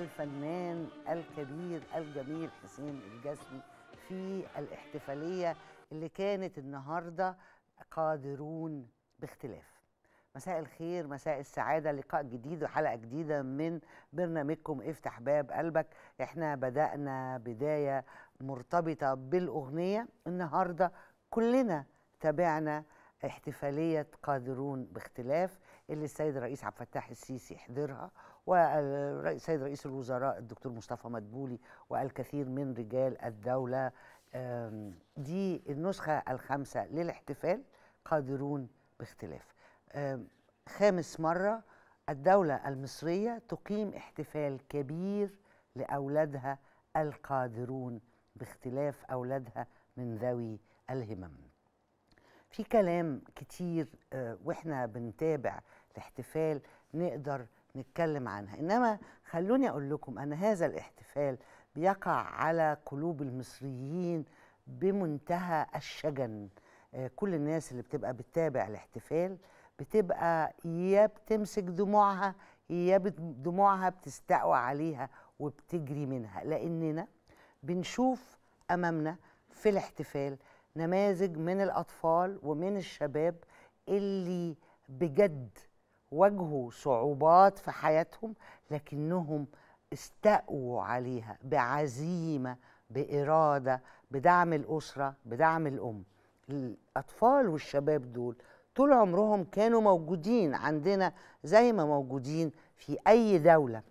الفنان الكبير الجميل حسين الجسمي في الاحتفالية اللي كانت النهاردة قادرون باختلاف مساء الخير مساء السعادة لقاء جديد وحلقة جديدة من برنامجكم افتح باب قلبك احنا بدأنا بداية مرتبطة بالأغنية النهاردة كلنا تابعنا احتفالية قادرون باختلاف اللي السيد الرئيس عبد الفتاح السيسي حضرها والسيد رئيس الوزراء الدكتور مصطفى مدبولي والكثير من رجال الدولة دي النسخة الخامسة للاحتفال قادرون باختلاف خامس مرة الدولة المصرية تقيم احتفال كبير لأولادها القادرون باختلاف أولادها من ذوي الهمم في كلام كتير آه، واحنا بنتابع الاحتفال نقدر نتكلم عنها إنما خلوني أقول لكم أن هذا الاحتفال بيقع على قلوب المصريين بمنتهى الشجن آه، كل الناس اللي بتبقى بتتابع الاحتفال بتبقى يا بتمسك دموعها يا دموعها بتستقوى عليها وبتجري منها لأننا بنشوف أمامنا في الاحتفال نماذج من الأطفال ومن الشباب اللي بجد واجهوا صعوبات في حياتهم لكنهم استقوا عليها بعزيمه باراده بدعم الاسره بدعم الام الاطفال والشباب دول طول عمرهم كانوا موجودين عندنا زي ما موجودين في اي دوله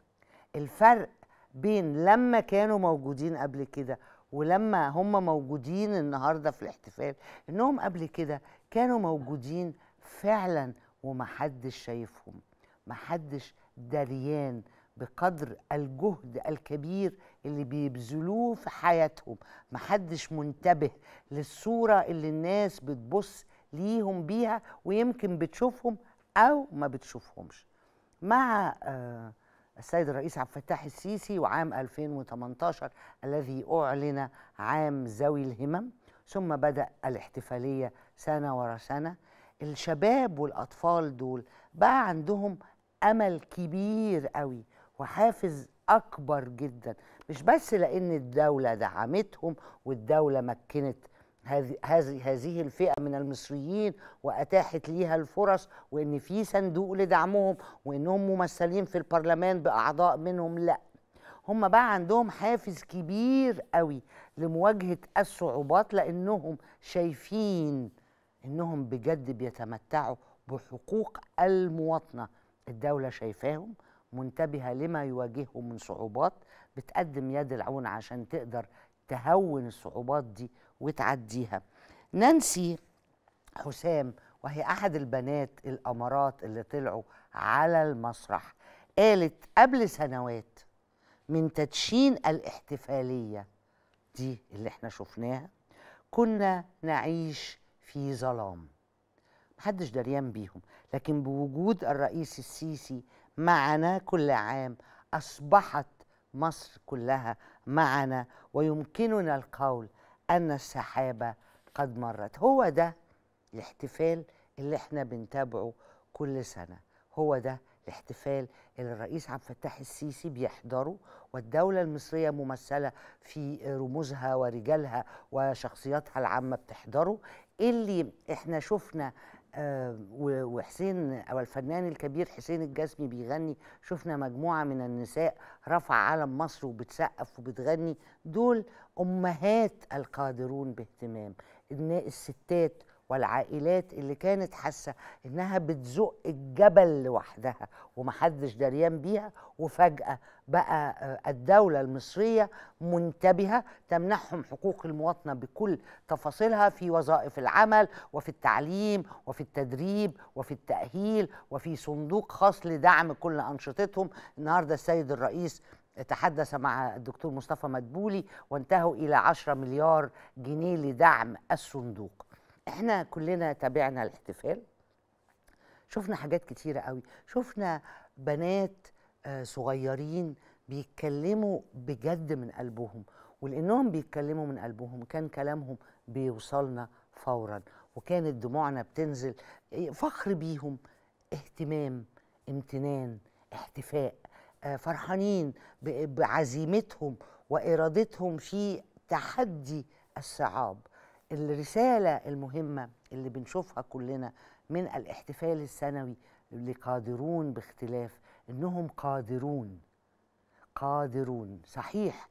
الفرق بين لما كانوا موجودين قبل كده ولما هم موجودين النهارده في الاحتفال انهم قبل كده كانوا موجودين فعلا ومحدش شايفهم محدش دريان بقدر الجهد الكبير اللي بيبذلوه في حياتهم محدش منتبه للصورة اللي الناس بتبص ليهم بيها ويمكن بتشوفهم أو ما بتشوفهمش مع آه، السيد الرئيس عبد الفتاح السيسي وعام 2018 الذي أعلن عام ذوي الهمم ثم بدأ الاحتفالية سنة ورا سنة الشباب والأطفال دول بقى عندهم أمل كبير قوي وحافز أكبر جدا مش بس لأن الدولة دعمتهم والدولة مكنت هذه هذه الفئة من المصريين وأتاحت ليها الفرص وإن في صندوق لدعمهم وإنهم ممثلين في البرلمان بأعضاء منهم لأ هم بقى عندهم حافز كبير قوي لمواجهة الصعوبات لأنهم شايفين انهم بجد بيتمتعوا بحقوق المواطنه الدوله شايفاهم منتبهه لما يواجههم من صعوبات بتقدم يد العون عشان تقدر تهون الصعوبات دي وتعديها نانسي حسام وهي احد البنات الامارات اللي طلعوا على المسرح قالت قبل سنوات من تدشين الاحتفاليه دي اللي احنا شفناها كنا نعيش في ظلام محدش دريان بيهم لكن بوجود الرئيس السيسي معنا كل عام أصبحت مصر كلها معنا ويمكننا القول أن السحابة قد مرت هو ده الاحتفال اللي احنا بنتابعه كل سنة هو ده الاحتفال اللي الرئيس عبد الفتاح السيسي بيحضره والدولة المصرية ممثلة في رموزها ورجالها وشخصياتها العامة بتحضره اللي احنا شفنا آه، وحسين او الفنان الكبير حسين الجسمي بيغني شفنا مجموعه من النساء رفع علم مصر وبتسقف وبتغني دول امهات القادرون باهتمام الستات والعائلات اللي كانت حاسه انها بتزق الجبل لوحدها ومحدش دريان بيها وفجاه بقى آه، الدوله المصريه منتبهه تمنحهم حقوق المواطنه بكل تفاصيلها في وظائف العمل وفي التعليم وفي التدريب وفي التاهيل وفي صندوق خاص لدعم كل انشطتهم النهارده السيد الرئيس تحدث مع الدكتور مصطفى مدبولي وانتهوا إلى 10 مليار جنيه لدعم الصندوق احنا كلنا تابعنا الاحتفال شفنا حاجات كتيرة قوي شفنا بنات آه، صغيرين بيتكلموا بجد من قلبهم ولانهم بيتكلموا من قلبهم كان كلامهم بيوصلنا فورا وكانت دموعنا بتنزل إيه، فخر بيهم اهتمام امتنان احتفاء آه، فرحانين بعزيمتهم وارادتهم في تحدي الصعاب الرسالة المهمة اللي بنشوفها كلنا من الاحتفال السنوي لقادرون باختلاف إنهم قادرون قادرون صحيح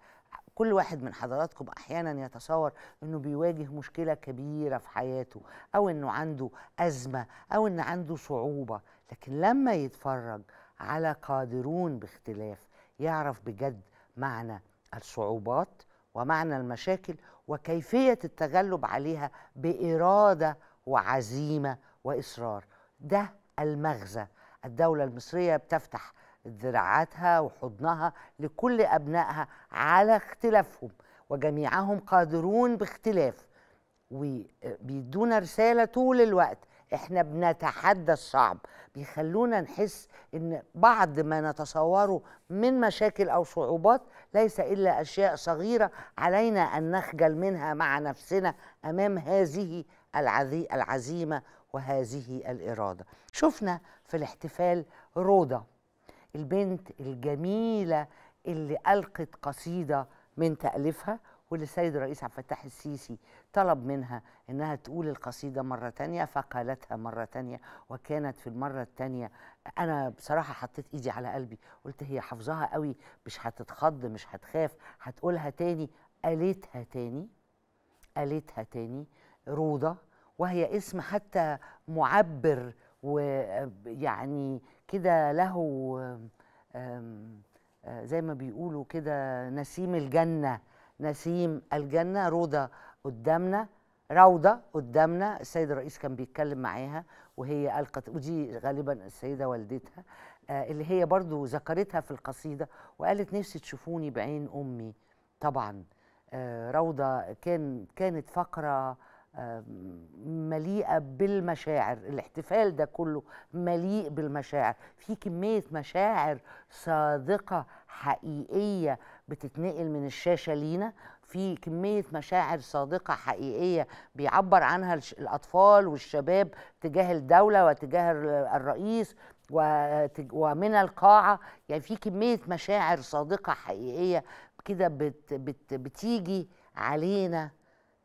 كل واحد من حضراتكم احيانا يتصور انه بيواجه مشكله كبيره في حياته او انه عنده ازمه او ان عنده صعوبه لكن لما يتفرج على قادرون باختلاف يعرف بجد معنى الصعوبات ومعنى المشاكل وكيفية التغلب عليها بإرادة وعزيمة وإصرار ده المغزى الدولة المصرية بتفتح ذراعاتها وحضنها لكل أبنائها على اختلافهم وجميعهم قادرون باختلاف وبيدونا رسالة طول الوقت احنا بنتحدى الصعب بيخلونا نحس ان بعض ما نتصوره من مشاكل او صعوبات ليس الا اشياء صغيره علينا ان نخجل منها مع نفسنا امام هذه العزيمه وهذه الاراده شفنا في الاحتفال روضه البنت الجميله اللي القت قصيده من تاليفها واللي السيد الرئيس عبد الفتاح السيسي طلب منها انها تقول القصيده مره تانية فقالتها مره تانية وكانت في المره التانية انا بصراحه حطيت ايدي على قلبي قلت هي حافظاها قوي مش هتتخض مش هتخاف هتقولها تاني قالتها تاني قالتها تاني روضه وهي اسم حتى معبر ويعني كده له آه، زي ما بيقولوا كده نسيم الجنه نسيم الجنة روضة قدامنا روضة قدامنا السيد الرئيس كان بيتكلم معاها وهي ألقت ودي غالبا السيدة والدتها آه، اللي هي برضو ذكرتها في القصيدة وقالت نفسي تشوفوني بعين أمي طبعا آه، روضة كان كانت فقرة آه، مليئة بالمشاعر الاحتفال ده كله مليء بالمشاعر في كمية مشاعر صادقة حقيقية بتتنقل من الشاشه لينا في كميه مشاعر صادقه حقيقيه بيعبر عنها الاطفال والشباب تجاه الدوله وتجاه الرئيس ومن القاعه يعني في كميه مشاعر صادقه حقيقيه كده بت بت بتيجي علينا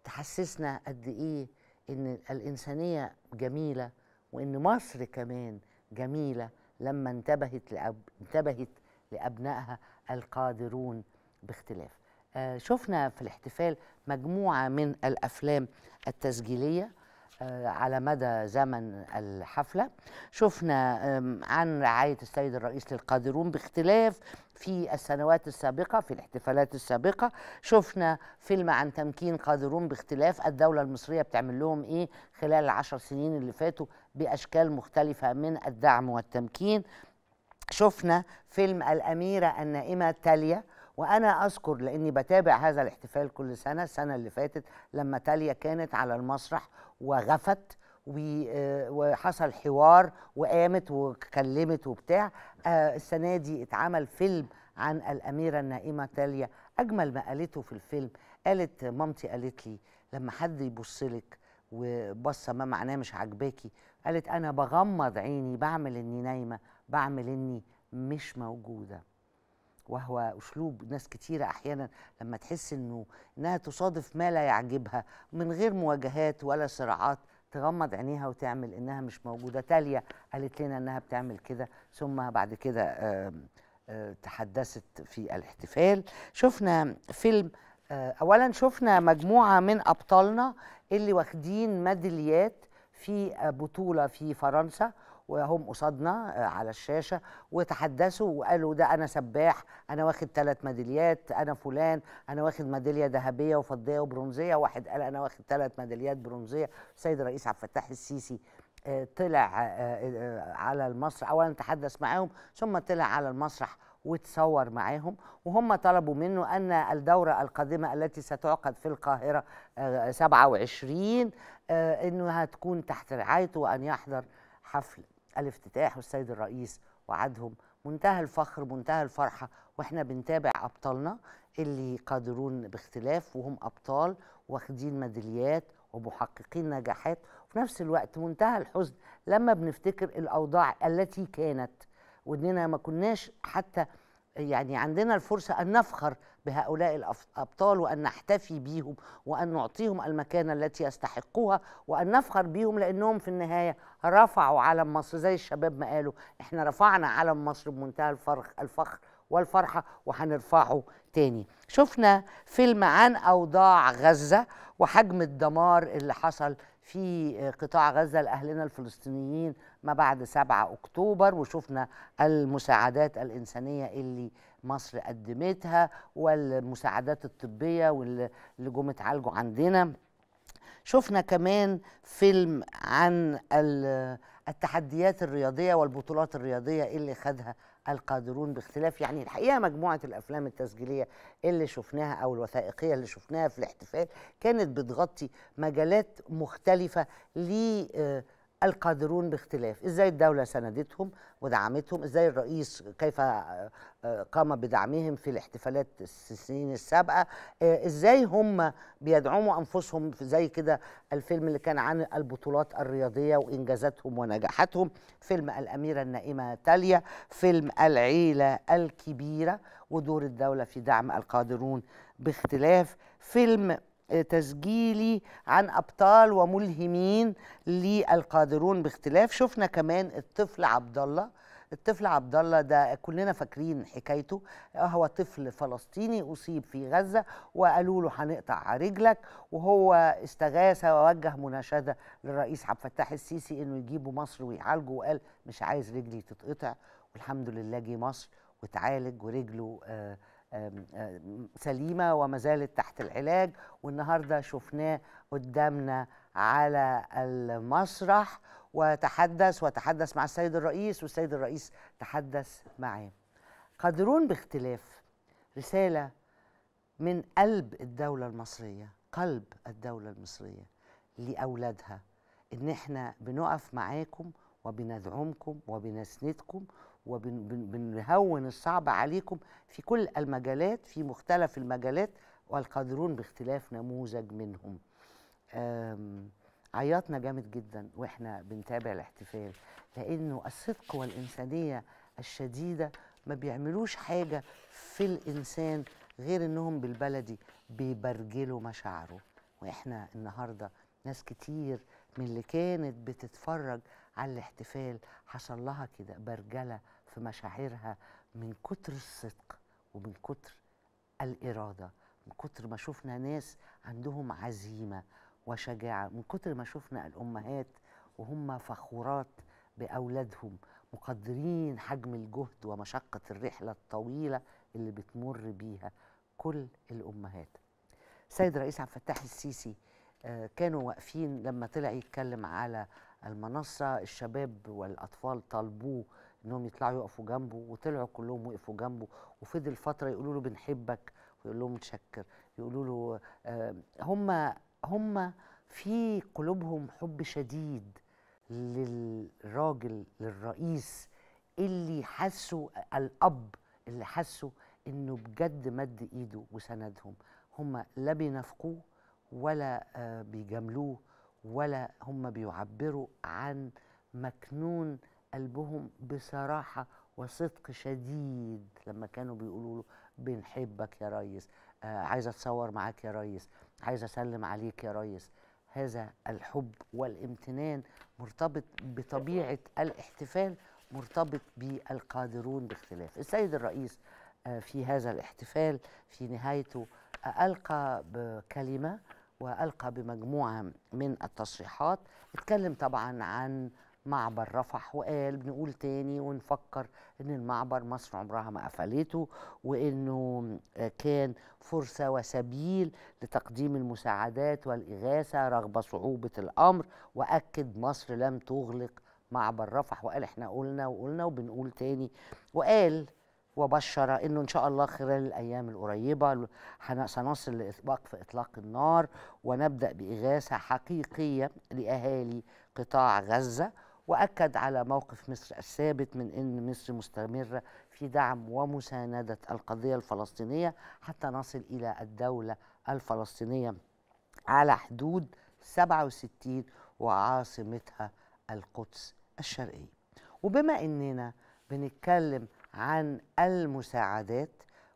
تحسسنا قد ايه ان الانسانيه جميله وان مصر كمان جميله لما انتبهت لأب... انتبهت لابنائها القادرون باختلاف آه، شفنا في الاحتفال مجموعة من الأفلام التسجيلية آه، على مدى زمن الحفلة شفنا عن رعاية السيد الرئيس للقادرون باختلاف في السنوات السابقة في الاحتفالات السابقة شفنا فيلم عن تمكين قادرون باختلاف الدولة المصرية بتعمل لهم إيه خلال العشر سنين اللي فاتوا بأشكال مختلفة من الدعم والتمكين شفنا فيلم الأميرة النائمة تاليا وانا اذكر لاني بتابع هذا الاحتفال كل سنه السنه اللي فاتت لما تاليا كانت على المسرح وغفت آه، وحصل حوار وقامت وكلمت وبتاع آه، السنه دي اتعمل فيلم عن الاميره النائمه تاليا اجمل ما قالته في الفيلم قالت مامتي قالت لي لما حد يبص لك وبصه ما معناه مش عاجباكي قالت انا بغمض عيني بعمل اني نايمه بعمل اني مش موجوده وهو اسلوب ناس كتيره احيانا لما تحس انه انها تصادف ما لا يعجبها من غير مواجهات ولا صراعات تغمض عينيها وتعمل انها مش موجوده تاليا قالت لنا انها بتعمل كده ثم بعد كده تحدثت في الاحتفال شفنا فيلم اولا شفنا مجموعه من ابطالنا اللي واخدين ميداليات في بطوله في فرنسا وهم قصادنا آه، على الشاشه وتحدثوا وقالوا ده انا سباح انا واخد ثلاث ميداليات انا فلان انا واخد ميداليه ذهبيه وفضيه وبرونزيه واحد قال انا واخد ثلاث ميداليات برونزيه السيد الرئيس عبد الفتاح السيسي آه، طلع آه، على المسرح اولا تحدث معاهم ثم طلع على المسرح وتصور معاهم وهم طلبوا منه أن الدورة القادمة التي ستعقد في القاهرة 27 أنها تكون تحت رعايته وأن يحضر حفل الافتتاح والسيد الرئيس وعدهم منتهى الفخر منتهى الفرحة وإحنا بنتابع أبطالنا اللي قادرون باختلاف وهم أبطال واخدين ميداليات ومحققين نجاحات وفي نفس الوقت منتهى الحزن لما بنفتكر الأوضاع التي كانت وإننا ما كناش حتى يعني عندنا الفرصة أن نفخر بهؤلاء الابطال وان نحتفي بيهم وان نعطيهم المكانه التي يستحقوها وان نفخر بيهم لانهم في النهايه رفعوا علم مصر زي الشباب ما قالوا احنا رفعنا علم مصر بمنتهى الفرخ الفخر والفرحه وهنرفعه تاني شفنا فيلم عن اوضاع غزه وحجم الدمار اللي حصل في قطاع غزه لاهلنا الفلسطينيين ما بعد 7 اكتوبر وشفنا المساعدات الانسانيه اللي مصر قدمتها والمساعدات الطبية واللي جم اتعالجوا عندنا شفنا كمان فيلم عن التحديات الرياضية والبطولات الرياضية اللي خدها القادرون باختلاف يعني الحقيقة مجموعة الأفلام التسجيلية اللي شفناها أو الوثائقية اللي شفناها في الاحتفال كانت بتغطي مجالات مختلفة ل القادرون باختلاف ازاي الدولة سندتهم ودعمتهم ازاي الرئيس كيف آه، آه، قام بدعمهم في الاحتفالات السنين السابقة آه، ازاي هم بيدعموا انفسهم زي كده الفيلم اللي كان عن البطولات الرياضية وانجازاتهم ونجاحاتهم فيلم الاميرة النائمة تاليا فيلم العيلة الكبيرة ودور الدولة في دعم القادرون باختلاف فيلم تسجيلي عن ابطال وملهمين للقادرون باختلاف شفنا كمان الطفل عبد الله الطفل عبد الله ده كلنا فاكرين حكايته آه، هو طفل فلسطيني اصيب في غزه وقالوا له هنقطع رجلك وهو استغاث ووجه مناشده للرئيس عبد الفتاح السيسي انه يجيبه مصر ويعالجه وقال مش عايز رجلي تتقطع والحمد لله جه مصر وتعالج ورجله آه سليمة وما زالت تحت العلاج والنهاردة شفناه قدامنا على المسرح وتحدث وتحدث مع السيد الرئيس والسيد الرئيس تحدث معاه قادرون باختلاف رسالة من قلب الدولة المصرية قلب الدولة المصرية لأولادها إن إحنا بنقف معاكم وبندعمكم وبنسندكم وبنهون الصعب عليكم في كل المجالات في مختلف المجالات والقادرون باختلاف نموذج منهم عيطنا جامد جدا واحنا بنتابع الاحتفال لانه الصدق والانسانيه الشديده ما بيعملوش حاجه في الانسان غير انهم بالبلدي بيبرجلوا مشاعره واحنا النهارده ناس كتير من اللي كانت بتتفرج على الاحتفال حصل لها كده برجله في مشاعرها من كتر الصدق ومن كتر الاراده من كتر ما شفنا ناس عندهم عزيمه وشجاعه من كتر ما شفنا الامهات وهم فخورات باولادهم مقدرين حجم الجهد ومشقه الرحله الطويله اللي بتمر بيها كل الامهات السيد رئيس عبد الفتاح السيسي آه، كانوا واقفين لما طلع يتكلم على المنصة الشباب والأطفال طلبوه انهم يطلعوا يقفوا جنبه وطلعوا كلهم وقفوا جنبه وفضل فتره يقولوا له بنحبك ويقول لهم متشكر يقولوا له آه، هم هم في قلوبهم حب شديد للراجل للرئيس اللي حسوا الاب اللي حسوا انه بجد مد ايده وسندهم هم لا بينافقوه ولا آه، بيجاملوه ولا هم بيعبروا عن مكنون قلبهم بصراحة وصدق شديد لما كانوا بيقولوا له بنحبك يا ريس آه عايز اتصور معاك يا ريس عايز اسلم عليك يا ريس هذا الحب والامتنان مرتبط بطبيعة الاحتفال مرتبط بالقادرون باختلاف السيد الرئيس آه، في هذا الاحتفال في نهايته ألقى بكلمة والقى بمجموعه من التصريحات اتكلم طبعا عن معبر رفح وقال بنقول تاني ونفكر ان المعبر مصر عمرها ما قفلته وانه كان فرصه وسبيل لتقديم المساعدات والاغاثه رغم صعوبه الامر واكد مصر لم تغلق معبر رفح وقال احنا قلنا وقلنا وبنقول تاني وقال وبشر انه ان شاء الله خلال الايام القريبه سنصل في اطلاق النار ونبدا باغاثه حقيقيه لاهالي قطاع غزه واكد على موقف مصر الثابت من ان مصر مستمره في دعم ومسانده القضيه الفلسطينيه حتى نصل الى الدوله الفلسطينيه على حدود 67 وعاصمتها القدس الشرقيه وبما اننا بنتكلم عن المساعدات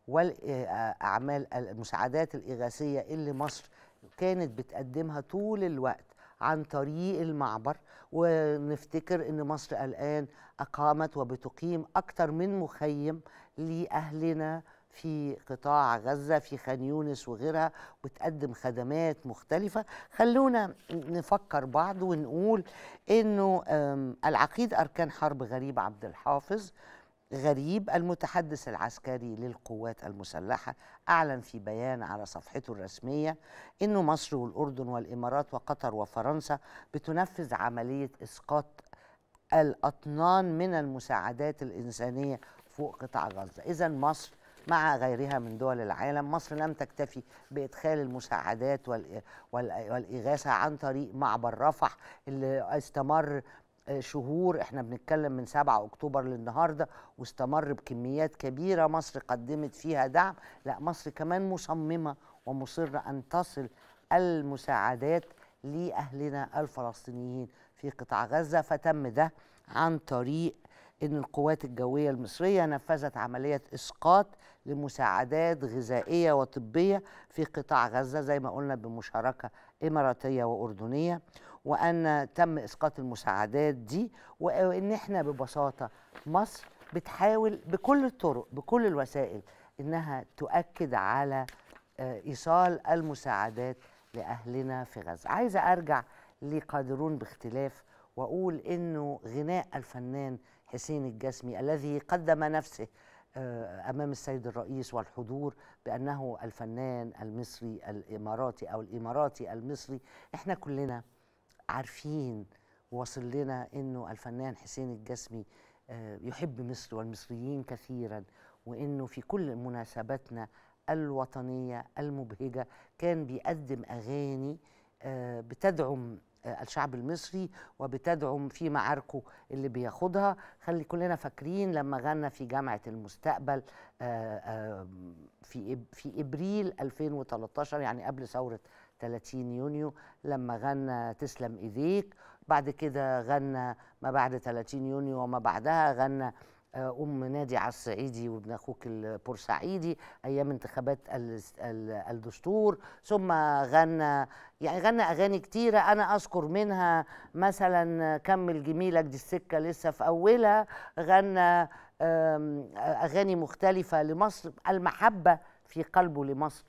والأعمال المساعدات الإغاثية اللي مصر كانت بتقدمها طول الوقت عن طريق المعبر ونفتكر ان مصر الان اقامت وبتقيم اكثر من مخيم لاهلنا في قطاع غزه في خان يونس وغيرها وتقدم خدمات مختلفه خلونا نفكر بعض ونقول انه العقيد اركان حرب غريب عبد الحافظ غريب المتحدث العسكري للقوات المسلحة أعلن في بيان على صفحته الرسمية أن مصر والأردن والإمارات وقطر وفرنسا بتنفذ عملية إسقاط الأطنان من المساعدات الإنسانية فوق قطاع غزة إذا مصر مع غيرها من دول العالم مصر لم تكتفي بإدخال المساعدات والإغاثة عن طريق معبر رفح اللي استمر شهور احنا بنتكلم من 7 اكتوبر للنهارده واستمر بكميات كبيره مصر قدمت فيها دعم لا مصر كمان مصممه ومصره ان تصل المساعدات لاهلنا الفلسطينيين في قطاع غزه فتم ده عن طريق ان القوات الجويه المصريه نفذت عمليه اسقاط لمساعدات غذائيه وطبيه في قطاع غزه زي ما قلنا بمشاركه اماراتيه واردنيه وان تم اسقاط المساعدات دي وان احنا ببساطه مصر بتحاول بكل الطرق بكل الوسائل انها تؤكد على آه، ايصال المساعدات لاهلنا في غزه عايزه ارجع لقادرون باختلاف واقول انه غناء الفنان حسين الجسمي الذي قدم نفسه آه، امام السيد الرئيس والحضور بانه الفنان المصري الاماراتي او الاماراتي المصري احنا كلنا عارفين وواصل لنا انه الفنان حسين الجسمي آه، يحب مصر والمصريين كثيرا وانه في كل مناسباتنا الوطنيه المبهجه كان بيقدم اغاني آه، بتدعم آه، الشعب المصري وبتدعم في معاركه اللي بياخدها خلي كلنا فاكرين لما غنى في جامعة المستقبل في في إبريل 2013 يعني قبل ثورة 30 يونيو لما غنى تسلم ايديك بعد كده غنى ما بعد 30 يونيو وما بعدها غنى آه، ام نادي على الصعيدي وابن اخوك البورسعيدي ايام انتخابات الدستور ثم غنى يعني غنى اغاني كتيره انا اذكر منها مثلا كمل جميلك دي السكه لسه في اولها غنى اغاني مختلفه لمصر المحبه في قلبه لمصر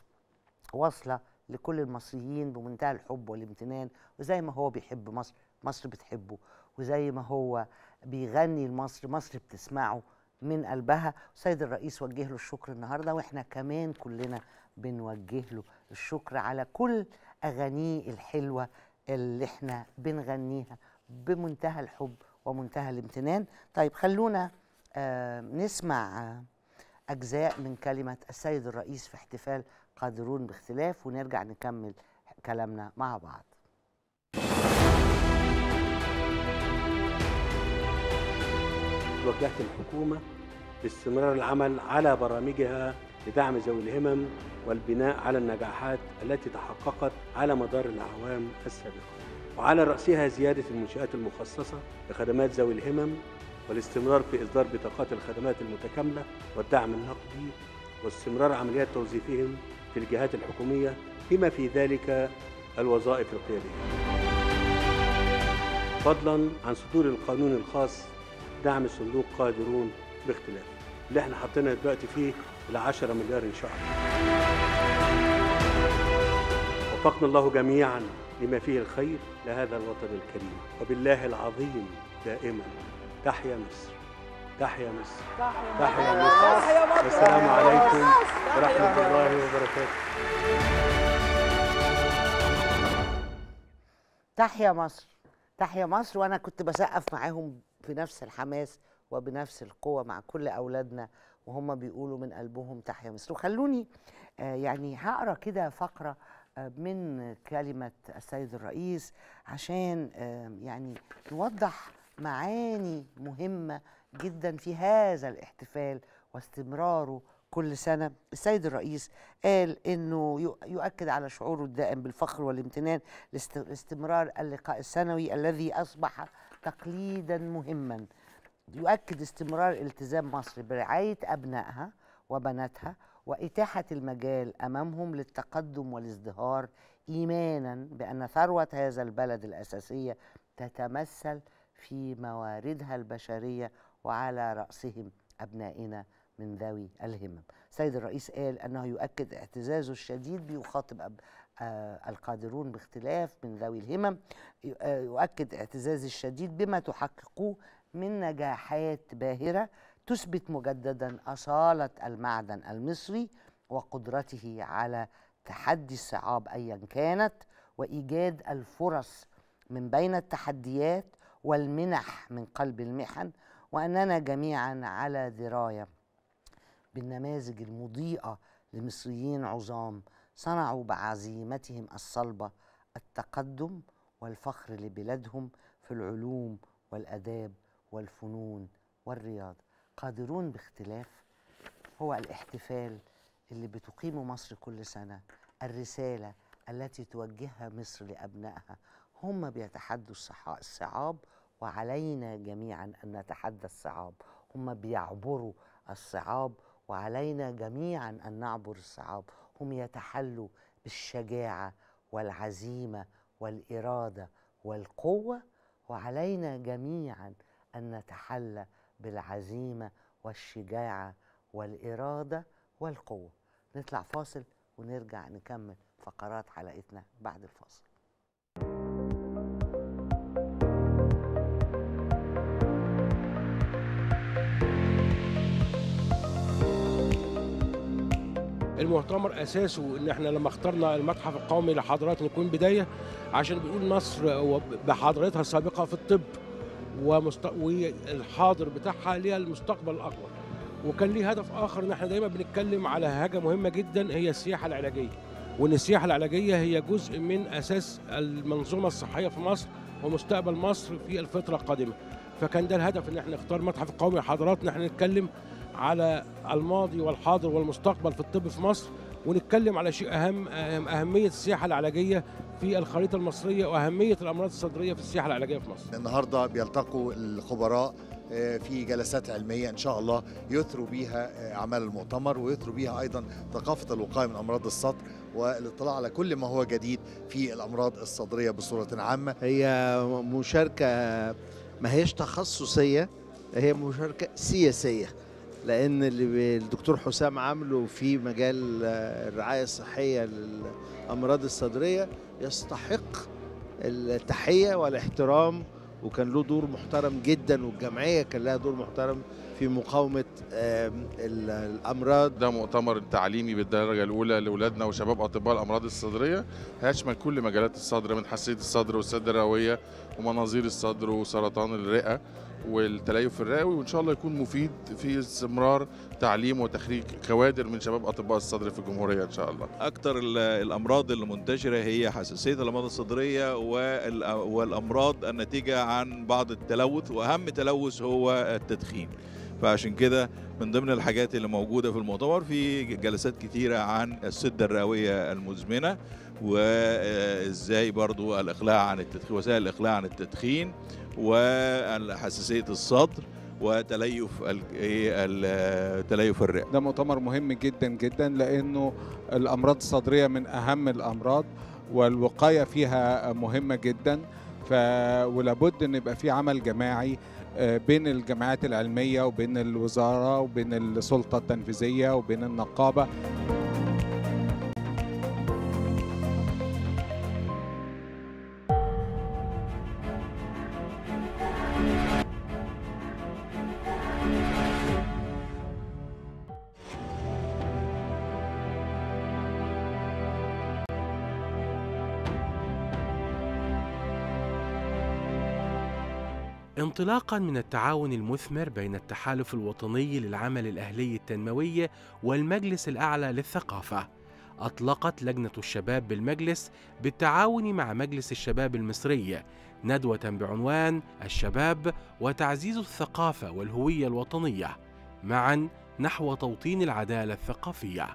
واصله لكل المصريين بمنتهى الحب والامتنان وزي ما هو بيحب مصر مصر بتحبه وزي ما هو بيغني لمصر مصر بتسمعه من قلبها سيد الرئيس وجه له الشكر النهارده واحنا كمان كلنا بنوجه له الشكر على كل اغانيه الحلوه اللي احنا بنغنيها بمنتهى الحب ومنتهى الامتنان طيب خلونا آه، نسمع اجزاء من كلمه السيد الرئيس في احتفال قادرون باختلاف ونرجع نكمل كلامنا مع بعض وجهت الحكومة باستمرار العمل على برامجها لدعم ذوي الهمم والبناء على النجاحات التي تحققت على مدار الأعوام السابقة وعلى رأسها زيادة المنشآت المخصصة لخدمات ذوي الهمم والاستمرار في إصدار بطاقات الخدمات المتكاملة والدعم النقدي واستمرار عمليات توظيفهم الجهات الحكومية بما في ذلك الوظائف القيادية فضلا عن صدور القانون الخاص دعم الصندوق قادرون باختلاف اللي احنا حطينا دلوقتي فيه 10 مليار ان شاء الله وفقنا الله جميعا لما فيه الخير لهذا الوطن الكريم وبالله العظيم دائما تحيا مصر تحيا مصر تحيا مصر السلام عليكم ورحمة الله وبركاته تحيا مصر تحيا مصر وأنا كنت بسقف معاهم بنفس الحماس وبنفس القوة مع كل أولادنا وهم بيقولوا من قلبهم تحيا مصر وخلوني آه، يعني هقرا كده فقرة آه، من كلمة السيد الرئيس عشان يعني نوضح معاني مهمة جدا في هذا الاحتفال واستمراره كل سنة السيد الرئيس قال أنه يؤكد على شعوره الدائم بالفخر والامتنان لاستمرار اللقاء السنوي الذي أصبح تقليدا مهما يؤكد استمرار التزام مصر برعاية أبنائها وبناتها وإتاحة المجال أمامهم للتقدم والازدهار إيمانا بأن ثروة هذا البلد الأساسية تتمثل في مواردها البشرية وعلى رأسهم أبنائنا من ذوي الهمم سيد الرئيس قال أنه يؤكد اعتزازه الشديد بيخاطب أب... آه القادرون باختلاف من ذوي الهمم آه، يؤكد اعتزازي الشديد بما تحققوه من نجاحات باهرة تثبت مجددا أصالة المعدن المصري وقدرته على تحدي الصعاب أيا كانت وإيجاد الفرص من بين التحديات والمنح من قلب المحن وأننا جميعا على دراية بالنماذج المضيئة لمصريين عظام صنعوا بعزيمتهم الصلبة التقدم والفخر لبلادهم في العلوم والآداب والفنون والرياضة قادرون باختلاف هو الاحتفال اللي بتقيمه مصر كل سنة الرسالة التي توجهها مصر لأبنائها هم بيتحدوا الصعاب وعلينا جميعا أن نتحدى الصعاب هم بيعبروا الصعاب وعلينا جميعا أن نعبر الصعاب هم يتحلوا بالشجاعة والعزيمة والإرادة والقوة وعلينا جميعا أن نتحلى بالعزيمة والشجاعة والإرادة والقوة نطلع فاصل ونرجع نكمل فقرات حلقتنا بعد الفاصل المؤتمر اساسه ان احنا لما اخترنا المتحف القومي لحضرات نكون بدايه عشان بنقول مصر بحضرتها السابقه في الطب ومست... والحاضر بتاعها ليها المستقبل الاقوى وكان ليه هدف اخر ان احنا دايما بنتكلم على حاجه مهمه جدا هي السياحه العلاجيه وان السياحه العلاجيه هي جزء من اساس المنظومه الصحيه في مصر ومستقبل مصر في الفتره القادمه فكان ده الهدف ان احنا نختار متحف القومي لحضرات ان احنا نتكلم على الماضي والحاضر والمستقبل في الطب في مصر ونتكلم على شيء أهم أهمية السياحة العلاجية في الخريطة المصرية وأهمية الأمراض الصدرية في السياحة العلاجية في مصر النهاردة بيلتقوا الخبراء آه، في جلسات علمية إن شاء الله يثروا بيها آه، أعمال المؤتمر ويثروا بيها أيضا ثقافة الوقاية من أمراض الصدر والاطلاع على كل ما هو جديد في الأمراض الصدرية بصورة عامة هي مشاركة ما هيش تخصصية هي مشاركة سياسية لان اللي الدكتور حسام عامله في مجال آه، الرعايه الصحيه للامراض الصدريه يستحق التحيه والاحترام وكان له دور محترم جدا والجمعيه كان لها دور محترم في مقاومه الامراض ده مؤتمر تعليمي بالدرجه الاولى لاولادنا وشباب اطباء الامراض الصدريه هيشمل كل مجالات الصدر من حساسيه الصدر والسد الرئويه ومناظير الصدر وسرطان الرئه والتليف الرئوي وان شاء الله يكون مفيد في استمرار تعليم وتخريج كوادر من شباب اطباء الصدر في الجمهوريه ان شاء الله. اكثر الامراض المنتشره هي حساسيه الامراض الصدريه والامراض الناتجه عن بعض التلوث واهم تلوث هو التدخين. فعشان كده من ضمن الحاجات اللي موجودة في المؤتمر في جلسات كثيره عن السدة الرئوية المزمنة وازاي برضو الاقلاع عن التدخين وسائل الاقلاع عن التدخين وحساسية الصدر وتليف إيه، تليف الرئه ده مؤتمر مهم جدا جدا لانه الامراض الصدريه من اهم الامراض والوقايه فيها مهمه جدا ف ولابد ان يبقى في عمل جماعي بين الجامعات العلميه وبين الوزاره وبين السلطه التنفيذيه وبين النقابه انطلاقا من التعاون المثمر بين التحالف الوطني للعمل الأهلي التنموي والمجلس الأعلى للثقافة أطلقت لجنة الشباب بالمجلس بالتعاون مع مجلس الشباب المصري ندوة بعنوان الشباب وتعزيز الثقافة والهوية الوطنية معا نحو توطين العدالة الثقافية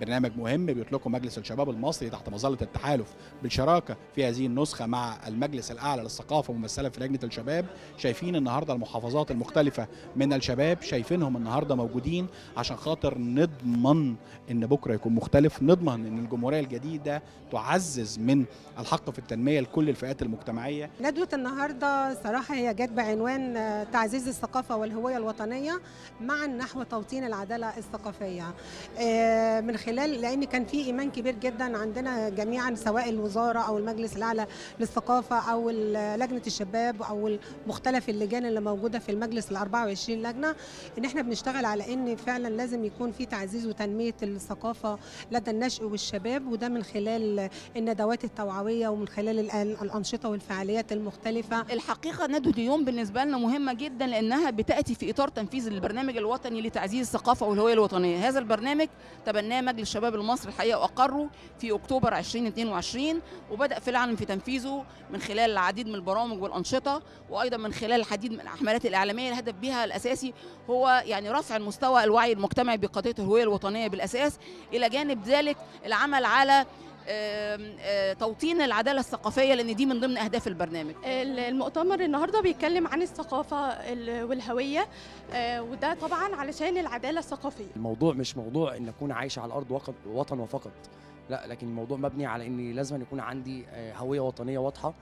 برنامج مهم بيطلقه مجلس الشباب المصري تحت مظله التحالف بالشراكه في هذه النسخه مع المجلس الاعلى للثقافه ممثلا في لجنه الشباب شايفين النهارده المحافظات المختلفه من الشباب شايفينهم النهارده موجودين عشان خاطر نضمن ان بكره يكون مختلف نضمن ان الجمهوريه الجديده تعزز من الحق في التنميه لكل الفئات المجتمعيه ندوه النهارده صراحه هي جت بعنوان تعزيز الثقافه والهويه الوطنيه معا نحو توطين العداله الثقافيه آه، من خلال لان كان في ايمان كبير جدا عندنا جميعا سواء الوزاره او المجلس الاعلى للثقافه او لجنه الشباب او مختلف اللجان اللي موجوده في المجلس ال 24 لجنه ان احنا بنشتغل على ان فعلا لازم يكون في تعزيز وتنميه الثقافه لدى النشء والشباب وده من خلال الندوات التوعويه ومن خلال الانشطه والفعاليات المختلفه الحقيقه ندوه اليوم بالنسبه لنا مهمه جدا لانها بتاتي في اطار تنفيذ البرنامج الوطني لتعزيز الثقافه والهويه الوطنيه هذا البرنامج تبناه مجلس شباب المصري الحقيقه واقره في اكتوبر 2022 وبدا في العالم في تنفيذه من خلال العديد من البرامج والانشطه وايضا من خلال العديد من الحملات الاعلاميه الهدف بها الاساسي هو يعني رفع المستوى الوعي المجتمعي بقضيه الهويه الوطنيه بالاساس الى جانب ذلك العمل على آه، توطين العداله الثقافيه لان دي من ضمن اهداف البرنامج المؤتمر النهارده بيتكلم عن الثقافه والهويه آه، وده طبعا علشان العداله الثقافيه الموضوع مش موضوع ان اكون عايش على الارض وطن وفقط لا لكن الموضوع مبني على ان لازم يكون عندي آه، هويه وطنيه واضحه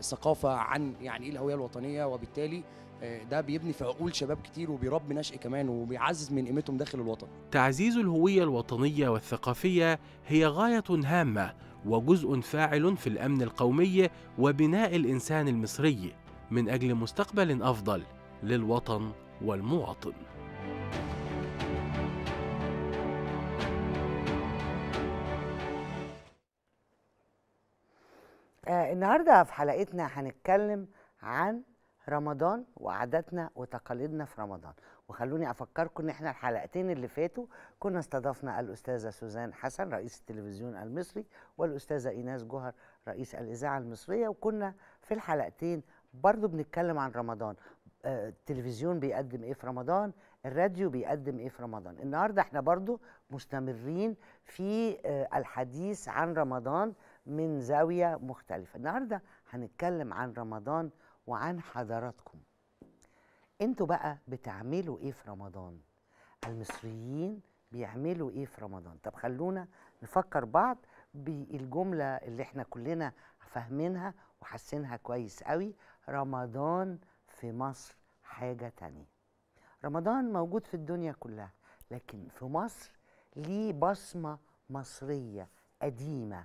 ثقافه عن يعني ايه الهويه الوطنيه وبالتالي آه، ده بيبني في عقول شباب كتير وبيربي نشء كمان وبيعزز من قيمتهم داخل الوطن تعزيز الهوية الوطنية والثقافية هي غاية هامة وجزء فاعل في الأمن القومي وبناء الإنسان المصري من أجل مستقبل أفضل للوطن والمواطن آه النهارده في حلقتنا هنتكلم عن رمضان وعاداتنا وتقاليدنا في رمضان وخلوني افكركم ان احنا الحلقتين اللي فاتوا كنا استضفنا الاستاذه سوزان حسن رئيس التلفزيون المصري والاستاذه ايناس جوهر رئيس الاذاعه المصريه وكنا في الحلقتين برضو بنتكلم عن رمضان آه، التلفزيون بيقدم ايه في رمضان الراديو بيقدم ايه في رمضان النهارده احنا برضو مستمرين في آه، الحديث عن رمضان من زاويه مختلفه النهارده هنتكلم عن رمضان وعن حضراتكم انتوا بقى بتعملوا ايه في رمضان المصريين بيعملوا ايه في رمضان طب خلونا نفكر بعض بالجملة اللي احنا كلنا فاهمينها وحاسينها كويس قوي رمضان في مصر حاجة تانية رمضان موجود في الدنيا كلها لكن في مصر ليه بصمة مصرية قديمة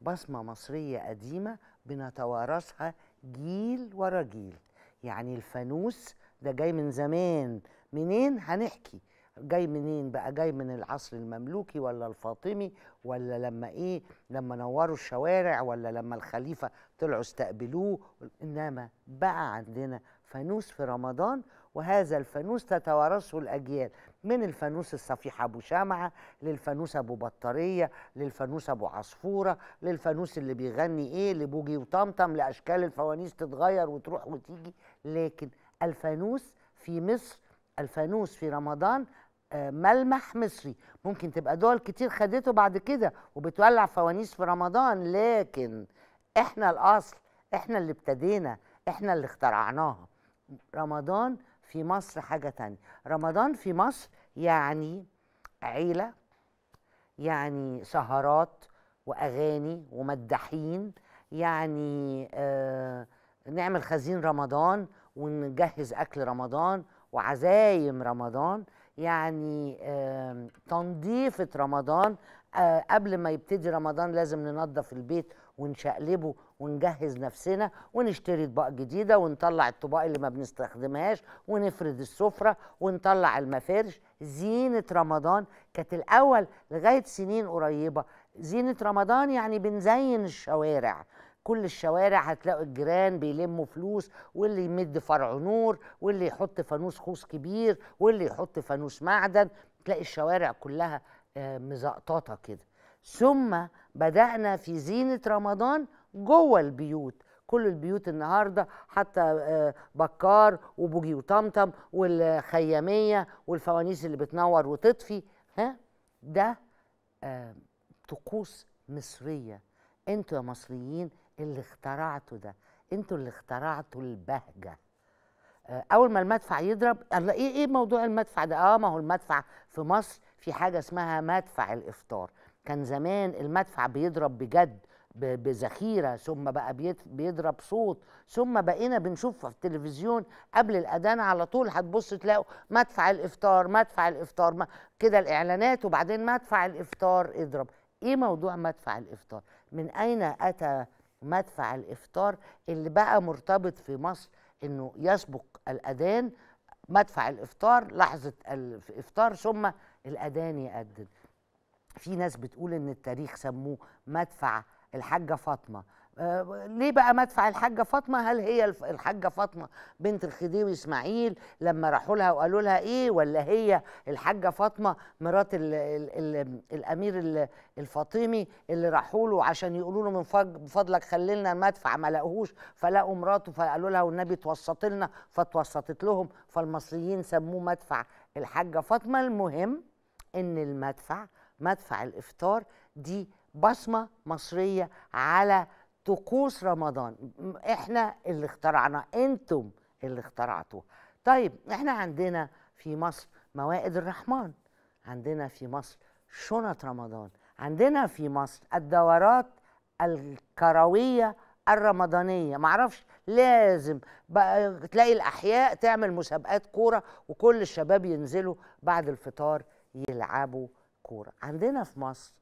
بصمة مصرية قديمة بنتوارثها جيل ورا جيل يعني الفانوس ده جاي من زمان منين هنحكي جاي منين بقى جاي من العصر المملوكي ولا الفاطمي ولا لما ايه لما نوروا الشوارع ولا لما الخليفه طلعوا استقبلوه انما بقى عندنا فانوس في رمضان وهذا الفانوس تتوارثه الاجيال من الفانوس الصفيح ابو شمعه للفانوس ابو بطاريه للفانوس ابو عصفوره للفانوس اللي بيغني ايه لبوجي وطمطم لاشكال الفوانيس تتغير وتروح وتيجي لكن الفانوس في مصر الفانوس في رمضان آه، ملمح مصري ممكن تبقى دول كتير خدته بعد كده وبتولع فوانيس في رمضان لكن احنا الاصل احنا اللي ابتدينا احنا اللي اخترعناها رمضان في مصر حاجة تانية رمضان في مصر يعني عيلة يعني سهرات وأغاني ومداحين يعني آه نعمل خزين رمضان ونجهز أكل رمضان وعزايم رمضان يعني آه تنظيفة رمضان آه قبل ما يبتدي رمضان لازم ننظف البيت ونشقلبه ونجهز نفسنا ونشتري اطباق جديده ونطلع الطباق اللي ما بنستخدمهاش ونفرد السفره ونطلع المفارش زينه رمضان كانت الاول لغايه سنين قريبه زينه رمضان يعني بنزين الشوارع كل الشوارع هتلاقوا الجيران بيلموا فلوس واللي يمد فرع نور واللي يحط فانوس خوص كبير واللي يحط فانوس معدن تلاقي الشوارع كلها آه، مزقططه كده ثم بدأنا في زينة رمضان جوه البيوت كل البيوت النهارده حتى آه، بكار وبوجي وطمطم والخياميه والفوانيس اللي بتنور وتطفي ها ده آه، طقوس مصريه انتوا يا مصريين اللي اخترعتوا ده انتوا اللي اخترعتوا البهجه آه، اول ما المدفع يضرب قال ايه ايه موضوع المدفع ده اه ما هو المدفع في مصر في حاجه اسمها مدفع الافطار كان زمان المدفع بيضرب بجد بذخيره ثم بقى بيضرب صوت ثم بقينا بنشوف في التلفزيون قبل الاذان على طول هتبص تلاقوا مدفع الافطار مدفع الافطار كده الاعلانات وبعدين مدفع الافطار اضرب ايه موضوع مدفع الافطار من اين اتى مدفع الافطار اللي بقى مرتبط في مصر انه يسبق الاذان مدفع الافطار لحظه الافطار ثم الاذان يؤذن في ناس بتقول ان التاريخ سموه مدفع الحاجه فاطمه آه، ليه بقى مدفع الحاجه فاطمه هل هي الحاجه فاطمه بنت الخديوي اسماعيل لما راحوا لها وقالوا لها ايه ولا هي الحاجه فاطمه مرات الـ الـ الـ الامير الفاطمي اللي راحوا له عشان يقولوا له من فضلك خلي لنا المدفع ما لقوهوش فلقوا مراته فقالوا لها والنبي توسط لنا فتوسطت لهم فالمصريين سموه مدفع الحاجه فاطمه المهم ان المدفع مدفع الافطار دي بصمه مصريه على طقوس رمضان احنا اللي اخترعنا انتم اللي اخترعتوه طيب احنا عندنا في مصر موائد الرحمن عندنا في مصر شنط رمضان عندنا في مصر الدورات الكرويه الرمضانيه معرفش لازم تلاقي الاحياء تعمل مسابقات كوره وكل الشباب ينزلوا بعد الفطار يلعبوا الكوره عندنا في مصر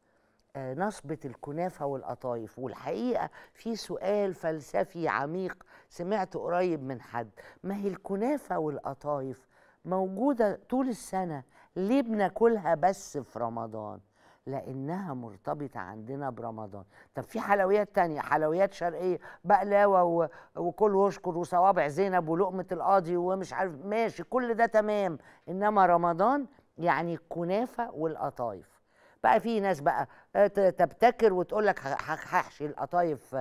آه، نصبة الكنافة والقطايف والحقيقة في سؤال فلسفي عميق سمعت قريب من حد ما هي الكنافة والقطايف موجودة طول السنة ليه بناكلها بس في رمضان لانها مرتبطه عندنا برمضان طب في حلويات تانية حلويات شرقيه بقلاوه و... وكل واشكر وصوابع زينب ولقمه القاضي ومش عارف ماشي كل ده تمام انما رمضان يعني الكنافه والقطايف بقى في ناس بقى آه، تبتكر وتقول لك هحشي القطايف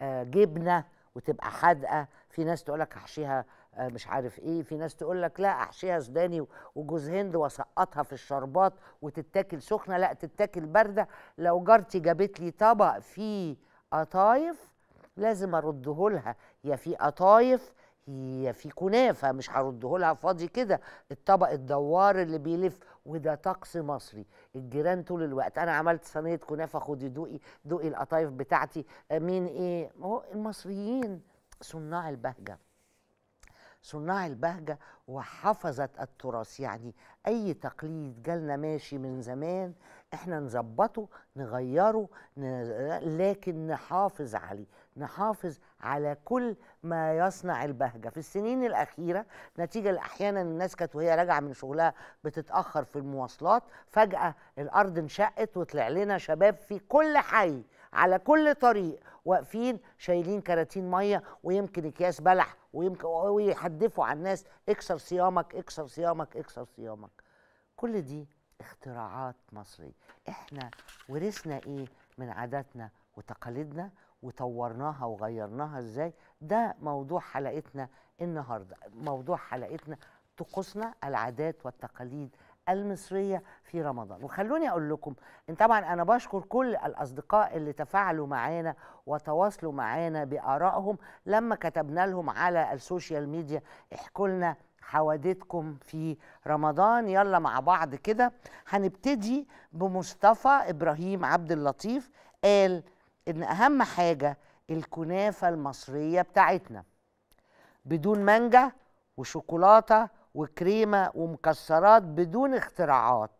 آه، جبنه وتبقى حادقه في ناس تقول لك هحشيها آه، مش عارف ايه في ناس تقول لك لا احشيها سوداني وجوز هند واسقطها في الشربات وتتاكل سخنه لا تتاكل بارده لو جارتي جابت لي طبق فيه قطايف لازم ارده لها يا في قطايف هي في كنافه مش هرده لها فاضي كده الطبق الدوار اللي بيلف وده طقس مصري الجيران طول الوقت انا عملت صينيه كنافه خدي دوقي دوقي القطايف بتاعتي مين ايه هو المصريين صناع البهجه صناع البهجة وحفظت التراث يعني أي تقليد جالنا ماشي من زمان احنا نظبطه نغيره لكن نحافظ عليه نحافظ على كل ما يصنع البهجة في السنين الأخيرة نتيجة أحيانا الناس كانت وهي راجعة من شغلها بتتأخر في المواصلات فجأة الأرض انشقت وطلع لنا شباب في كل حي على كل طريق واقفين شايلين كراتين ميه ويمكن اكياس بلح ويمكن ويحدفوا على الناس اكسر صيامك اكسر صيامك اكسر صيامك كل دي اختراعات مصريه احنا ورثنا ايه من عاداتنا وتقاليدنا وطورناها وغيرناها ازاي ده موضوع حلقتنا النهارده موضوع حلقتنا طقوسنا العادات والتقاليد المصرية في رمضان وخلوني أقول لكم إن طبعا أنا بشكر كل الأصدقاء اللي تفاعلوا معانا وتواصلوا معانا بآرائهم لما كتبنا لهم على السوشيال ميديا احكوا لنا حوادثكم في رمضان يلا مع بعض كده هنبتدي بمصطفى إبراهيم عبد اللطيف قال ان اهم حاجه الكنافه المصريه بتاعتنا بدون مانجا وشوكولاته وكريمه ومكسرات بدون اختراعات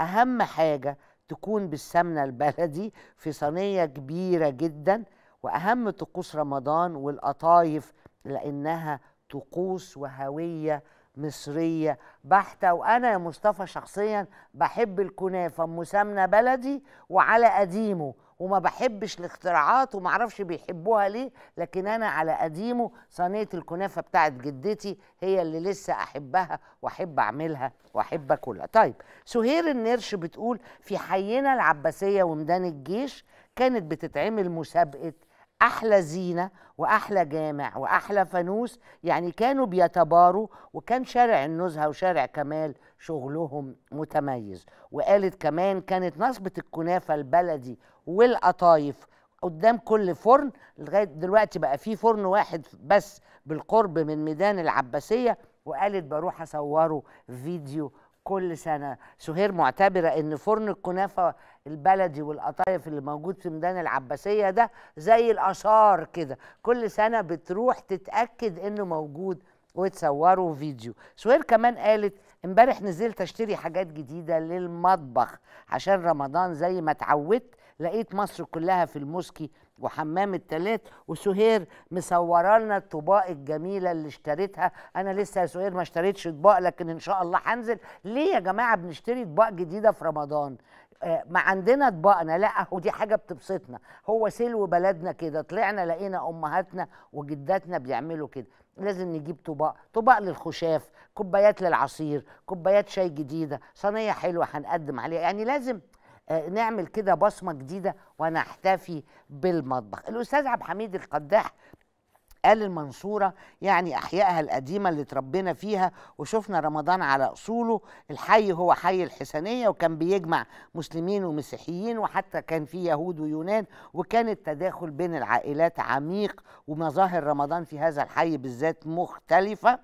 اهم حاجه تكون بالسمنه البلدي في صينيه كبيره جدا واهم طقوس رمضان والقطايف لانها طقوس وهويه مصريه بحته وانا يا مصطفى شخصيا بحب الكنافه مسمنه بلدي وعلى قديمه وما بحبش الاختراعات وما اعرفش بيحبوها ليه لكن انا على قديمه صينيه الكنافه بتاعت جدتي هي اللي لسه احبها واحب اعملها واحب اكلها طيب سهير النرش بتقول في حينا العباسيه وميدان الجيش كانت بتتعمل مسابقه احلى زينه واحلى جامع واحلى فانوس يعني كانوا بيتباروا وكان شارع النزهه وشارع كمال شغلهم متميز وقالت كمان كانت نصبة الكنافة البلدي والقطايف قدام كل فرن لغاية دلوقتي بقى في فرن واحد بس بالقرب من ميدان العباسية وقالت بروح أصوره فيديو كل سنة سهير معتبرة إن فرن الكنافة البلدي والقطايف اللي موجود في ميدان العباسية ده زي الآثار كده كل سنة بتروح تتأكد إنه موجود وتصوروا فيديو سهير كمان قالت امبارح نزلت اشتري حاجات جديده للمطبخ عشان رمضان زي ما اتعودت لقيت مصر كلها في الموسكي وحمام التلات وسهير مصوره لنا الطباق الجميله اللي اشتريتها انا لسه يا سهير ما اشتريتش اطباق لكن ان شاء الله هنزل ليه يا جماعه بنشتري اطباق جديده في رمضان آه، ما عندنا اطباقنا لا ودي حاجه بتبسطنا هو سلو بلدنا كده طلعنا لقينا امهاتنا وجداتنا بيعملوا كده لازم نجيب طباق طباق للخشاف كوبايات للعصير كوبايات شاي جديدة صينية حلوة هنقدم عليها يعني لازم آه، نعمل كده بصمة جديدة ونحتفي بالمطبخ الأستاذ عبد الحميد القداح قال المنصورة يعني أحيائها القديمة اللي تربينا فيها وشفنا رمضان على أصوله الحي هو حي الحسنية وكان بيجمع مسلمين ومسيحيين وحتى كان في يهود ويونان وكان التداخل بين العائلات عميق ومظاهر رمضان في هذا الحي بالذات مختلفة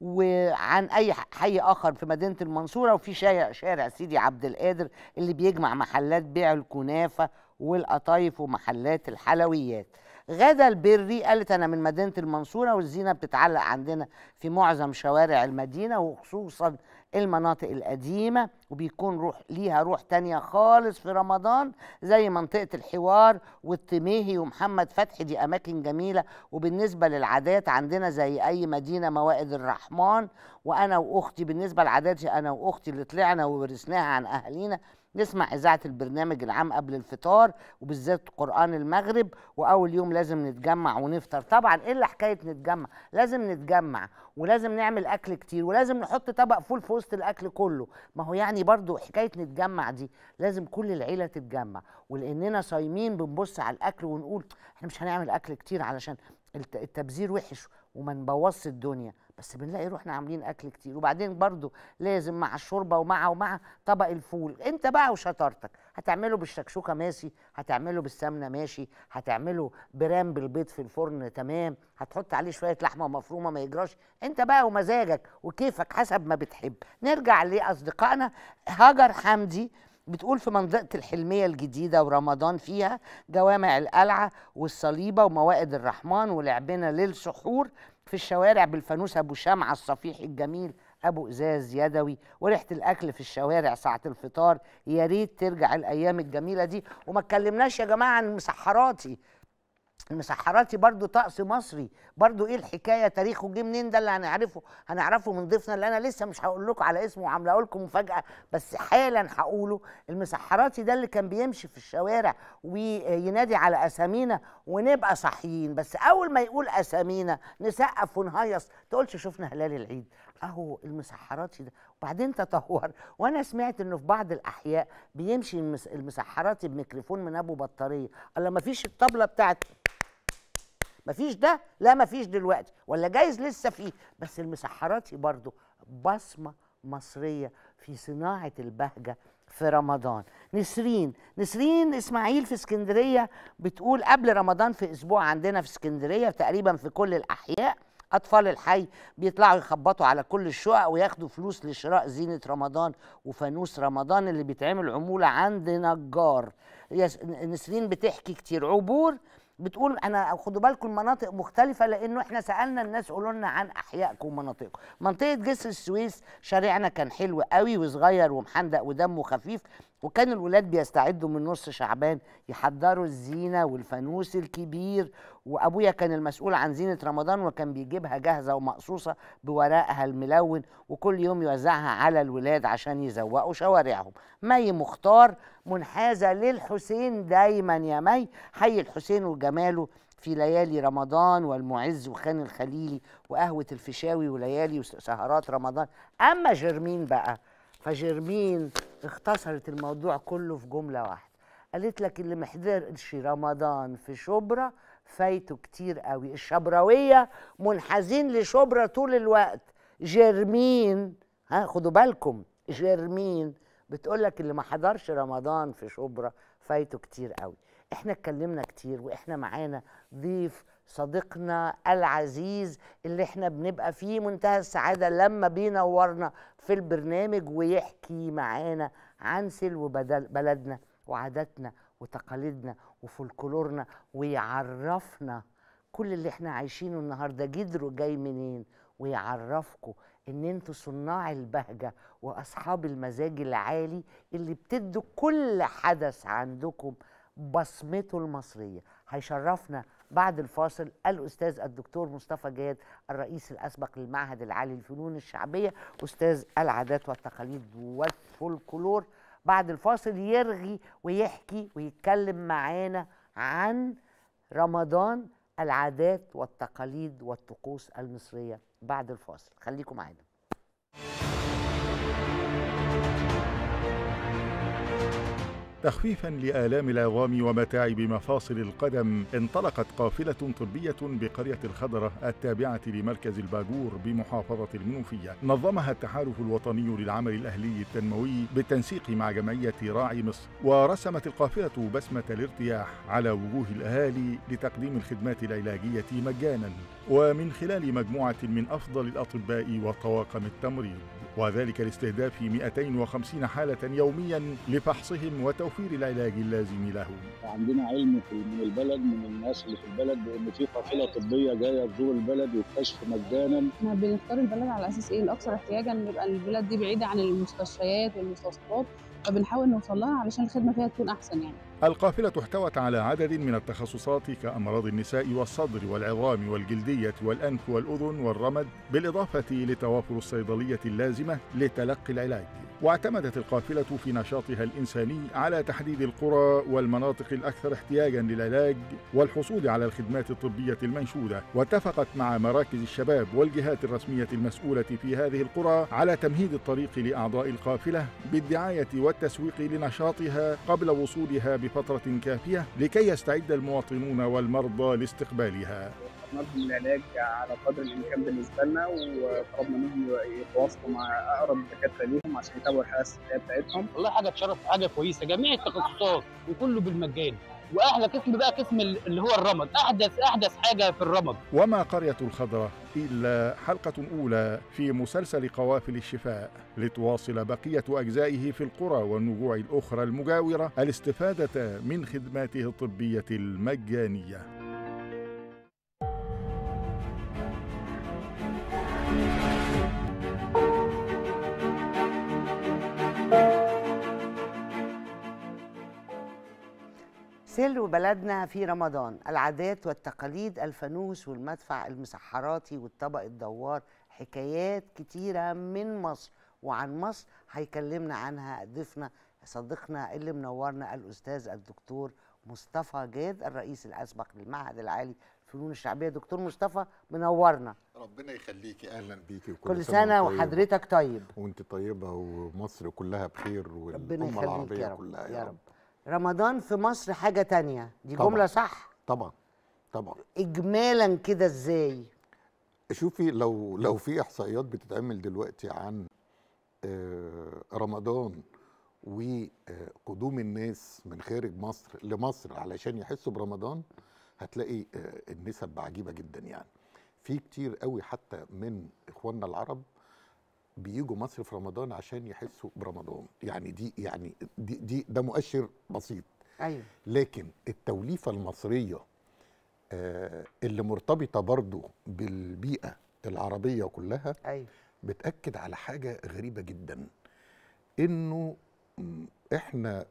وعن اي حي اخر في مدينه المنصوره وفي شارع, شارع سيدي عبد القادر اللي بيجمع محلات بيع الكنافه والقطايف ومحلات الحلويات غادة البري قالت أنا من مدينة المنصورة والزينة بتتعلق عندنا في معظم شوارع المدينة وخصوصا المناطق القديمة وبيكون روح ليها روح تانية خالص في رمضان زي منطقة الحوار والتميهي ومحمد فتحي دي أماكن جميلة وبالنسبة للعادات عندنا زي أي مدينة موائد الرحمن وأنا وأختي بالنسبة للعادات أنا وأختي اللي طلعنا وورثناها عن أهالينا نسمع اذاعه البرنامج العام قبل الفطار وبالذات قران المغرب واول يوم لازم نتجمع ونفطر طبعا ايه اللي حكايه نتجمع لازم نتجمع ولازم نعمل اكل كتير ولازم نحط طبق فول في وسط الاكل كله ما هو يعني برضو حكايه نتجمع دي لازم كل العيله تتجمع ولاننا صايمين بنبص على الاكل ونقول احنا مش هنعمل اكل كتير علشان التبذير وحش وما نبوظش الدنيا بس بنلاقي روحنا عاملين اكل كتير وبعدين برضو لازم مع الشوربه ومع ومع طبق الفول انت بقى وشطارتك هتعمله بالشكشوكه ماشي هتعمله بالسمنه ماشي هتعمله برام بالبيض في الفرن تمام هتحط عليه شويه لحمه مفرومه ما يجراش انت بقى ومزاجك وكيفك حسب ما بتحب نرجع لاصدقائنا هاجر حمدي بتقول في منطقة الحلمية الجديدة ورمضان فيها جوامع القلعة والصليبة وموائد الرحمن ولعبنا للسحور في الشوارع بالفانوس ابو شمعه الصفيح الجميل ابو ازاز يدوي وريحه الاكل في الشوارع ساعه الفطار يا ريت ترجع الايام الجميله دي وما اتكلمناش يا جماعه عن مسحراتي المسحراتي برضو طقس مصري برضو ايه الحكايه تاريخه جه منين ده اللي هنعرفه هنعرفه من ضيفنا اللي انا لسه مش هقول لكم على اسمه وعامله لكم مفاجاه بس حالا هقوله المسحراتي ده اللي كان بيمشي في الشوارع وينادي على اسامينا ونبقى صاحيين بس اول ما يقول اسامينا نسقف ونهيص تقولش شفنا هلال العيد اهو المسحراتي ده وبعدين تطور وانا سمعت انه في بعض الاحياء بيمشي المسحراتي بميكروفون من ابو بطاريه الله ما فيش الطبله بتاعت ما فيش ده لا ما فيش دلوقتي ولا جايز لسه فيه بس المسحراتي برضو بصمه مصريه في صناعه البهجه في رمضان نسرين نسرين اسماعيل في اسكندريه بتقول قبل رمضان في اسبوع عندنا في اسكندريه تقريبا في كل الاحياء أطفال الحي بيطلعوا يخبطوا على كل الشقق وياخدوا فلوس لشراء زينة رمضان وفانوس رمضان اللي بيتعمل عمولة عند نجار نسرين بتحكي كتير عبور بتقول انا خدوا بالكم المناطق مختلفه لانه احنا سالنا الناس قولوا لنا عن احيائكم ومناطقكم منطقه جسر السويس شارعنا كان حلو قوي وصغير ومحندق ودمه خفيف وكان الولاد بيستعدوا من نص شعبان يحضروا الزينة والفانوس الكبير وأبويا كان المسؤول عن زينة رمضان وكان بيجيبها جاهزة ومقصوصة بورقها الملون وكل يوم يوزعها على الولاد عشان يزوقوا شوارعهم مي مختار منحازة للحسين دايما يا مي حي الحسين وجماله في ليالي رمضان والمعز وخان الخليلي وقهوة الفيشاوي وليالي وسهرات رمضان أما جرمين بقى فجرمين اختصرت الموضوع كله في جملة واحدة قالت لك اللي محضرش رمضان في شبرا فايته كتير قوي الشبراوية منحازين لشبرا طول الوقت جرمين ها خدوا بالكم جرمين بتقول لك اللي ما حضرش رمضان في شبرا فايته كتير قوي احنا اتكلمنا كتير واحنا معانا ضيف صديقنا العزيز اللي احنا بنبقى فيه منتهى السعاده لما بينورنا في البرنامج ويحكي معانا عن سلو بلدنا وعاداتنا وتقاليدنا وفولكلورنا ويعرفنا كل اللي احنا عايشينه النهارده جدره جاي منين ويعرفكم ان انتوا صناع البهجه واصحاب المزاج العالي اللي بتدوا كل حدث عندكم بصمته المصريه هيشرفنا بعد الفاصل الأستاذ الدكتور مصطفى جاد الرئيس الأسبق للمعهد العالي للفنون الشعبية أستاذ العادات والتقاليد والفولكلور بعد الفاصل يرغي ويحكي ويتكلم معانا عن رمضان العادات والتقاليد والطقوس المصرية بعد الفاصل خليكم معانا تخفيفا لآلام العظام ومتاعب مفاصل القدم انطلقت قافلة طبية بقرية الخضرة التابعة لمركز الباجور بمحافظة المنوفية نظمها التحالف الوطني للعمل الأهلي التنموي بالتنسيق مع جمعية راعي مصر ورسمت القافلة بسمة الارتياح على وجوه الأهالي لتقديم الخدمات العلاجية مجانا ومن خلال مجموعة من أفضل الأطباء وطواقم التمريض وذلك لاستهداف 250 حالة يوميا لفحصهم وتوفير العلاج اللازم لهم عندنا علم من البلد من الناس اللي في البلد بأن في قافلة طبية جاية تزور البلد والكشف مجانا احنا بنختار البلد على أساس إيه الأكثر احتياجا يبقى البلد دي بعيدة عن المستشفيات والمستوصفات فبنحاول نوصل لها علشان الخدمة فيها تكون أحسن يعني القافلة احتوت على عدد من التخصصات كأمراض النساء والصدر والعظام والجلدية والأنف والأذن والرمد بالإضافة لتوافر الصيدلية اللازمة لتلقي العلاج واعتمدت القافلة في نشاطها الإنساني على تحديد القرى والمناطق الأكثر احتياجا للعلاج والحصول على الخدمات الطبية المنشودة واتفقت مع مراكز الشباب والجهات الرسمية المسؤولة في هذه القرى على تمهيد الطريق لأعضاء القافلة بالدعاية والتسويق لنشاطها قبل وصولها بفترة كافية لكي يستعد المواطنون والمرضى لاستقبالها شرحنا لهم العلاج على قدر الامكان بالنسبه لنا وطلبنا منهم يتواصلوا مع اقرب دكاتره ليهم عشان يتابعوا الحاله الصحيه بتاعتهم. والله حاجه تشرف حاجه كويسه جميع التخصصات وكله بالمجان. واحلى قسم بقى قسم اللي هو الرمض احدث احدث حاجه في الرمض وما قريه الخضراء الا حلقه اولى في مسلسل قوافل الشفاء لتواصل بقيه اجزائه في القرى والنجوع الاخرى المجاوره الاستفاده من خدماته الطبيه المجانيه سر بلدنا في رمضان العادات والتقاليد الفانوس والمدفع المسحراتي والطبق الدوار حكايات كتيرة من مصر وعن مصر هيكلمنا عنها ضيفنا صديقنا اللي منورنا الأستاذ الدكتور مصطفى جاد الرئيس الأسبق للمعهد العالي الفنون الشعبية دكتور مصطفى منورنا ربنا يخليكي أهلا بيكي وكل كل سنة, سنة وحضرتك طيب وانت طيبة ومصر كلها بخير والأمة العربية يا رب كلها يا رب, يا رب. رمضان في مصر حاجه تانية دي طبعًا. جمله صح طبعا طبعا اجمالا كده ازاي شوفي لو لو في احصائيات بتتعمل دلوقتي عن آه، رمضان وقدوم الناس من خارج مصر لمصر علشان يحسوا برمضان هتلاقي آه، النسب عجيبه جدا يعني في كتير قوي حتى من اخواننا العرب بيجوا مصر في رمضان عشان يحسوا برمضان يعني دي يعني دي, دي ده مؤشر بسيط أيوة. لكن التوليفه المصريه آه اللي مرتبطه برضه بالبيئه العربيه كلها أيوة. بتاكد على حاجه غريبه جدا انه احنا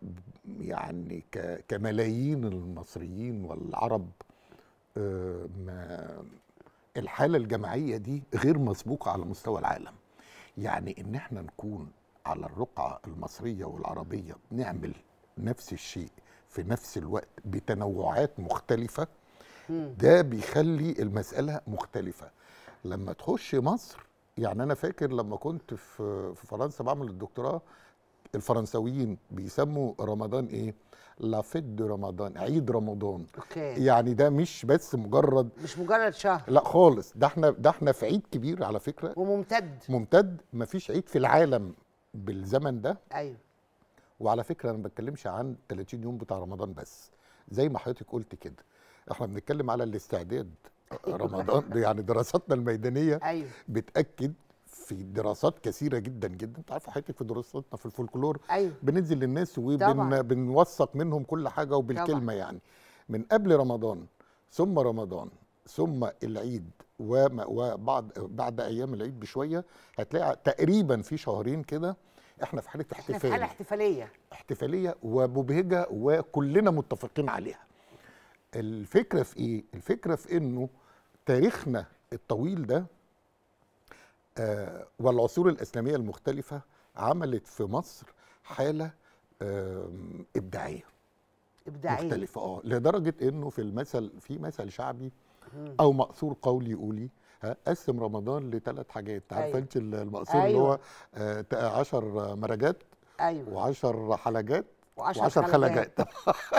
يعني كملايين المصريين والعرب آه ما الحاله الجماعيه دي غير مسبوقه على مستوى العالم يعني ان احنا نكون على الرقعه المصريه والعربيه نعمل نفس الشيء في نفس الوقت بتنوعات مختلفه ده بيخلي المساله مختلفه لما تخش مصر يعني انا فاكر لما كنت في فرنسا بعمل الدكتوراه الفرنساويين بيسموا رمضان ايه لافيد رمضان عيد رمضان أوكي. يعني ده مش بس مجرد مش مجرد شهر لا خالص ده احنا ده احنا في عيد كبير على فكره وممتد ممتد مفيش عيد في العالم بالزمن ده ايوه وعلى فكره انا ما بتكلمش عن 30 يوم بتاع رمضان بس زي ما حضرتك قلت كده احنا بنتكلم على الاستعداد أيوه. رمضان يعني دراساتنا الميدانيه أيوه. بتاكد في دراسات كثيره جدا جدا انت عارفه حضرتك في دراستنا في الفولكلور أيوة. بننزل للناس وبنوثق منهم كل حاجه وبالكلمه طبعا. يعني من قبل رمضان ثم رمضان ثم العيد وبعد بعد ايام العيد بشويه هتلاقي تقريبا في شهرين كده احنا في حاله احتفاليه احنا في حاله احتفاليه احتفاليه ومبهجه وكلنا متفقين عليها الفكره في ايه الفكره في انه تاريخنا الطويل ده آه، والعصور الاسلاميه المختلفه عملت في مصر حاله ابداعيه ابداعيه مختلفه اه لدرجه انه في المثل في مثل شعبي او مأثور قولي قولي قسم رمضان لثلاث حاجات أيوة. عارفه انت المأثور أيوة. اللي هو 10 أيوة. آه، مرجات ايوه و10 وعشر, و10 خلجات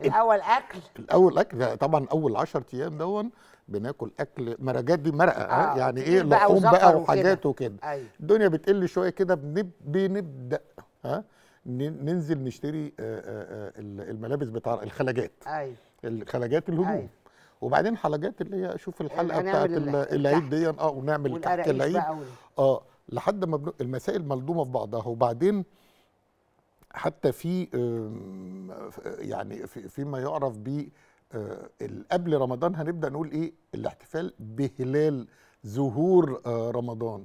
الاول اكل الاول اكل طبعا اول 10 ايام دون بناكل اكل مرقات دي مرقه آه. آه، يعني ايه لحوم بقى وحاجات وكده أيوة. الدنيا بتقل شويه كده بنب... بنبدا ها ننزل نشتري آه، آه، الملابس بتاع الخلاجات ايوه الخلاجات الهدوم أيوة. وبعدين حلقات اللي هي شوف الحلقه بتاعت العيد دي اه ونعمل كحك العيد اه لحد ما بن... المسائل ملضومه في بعضها وبعدين حتى في يعني فيما يعرف ب آه، قبل رمضان هنبدا نقول ايه الاحتفال بهلال ظهور آه، رمضان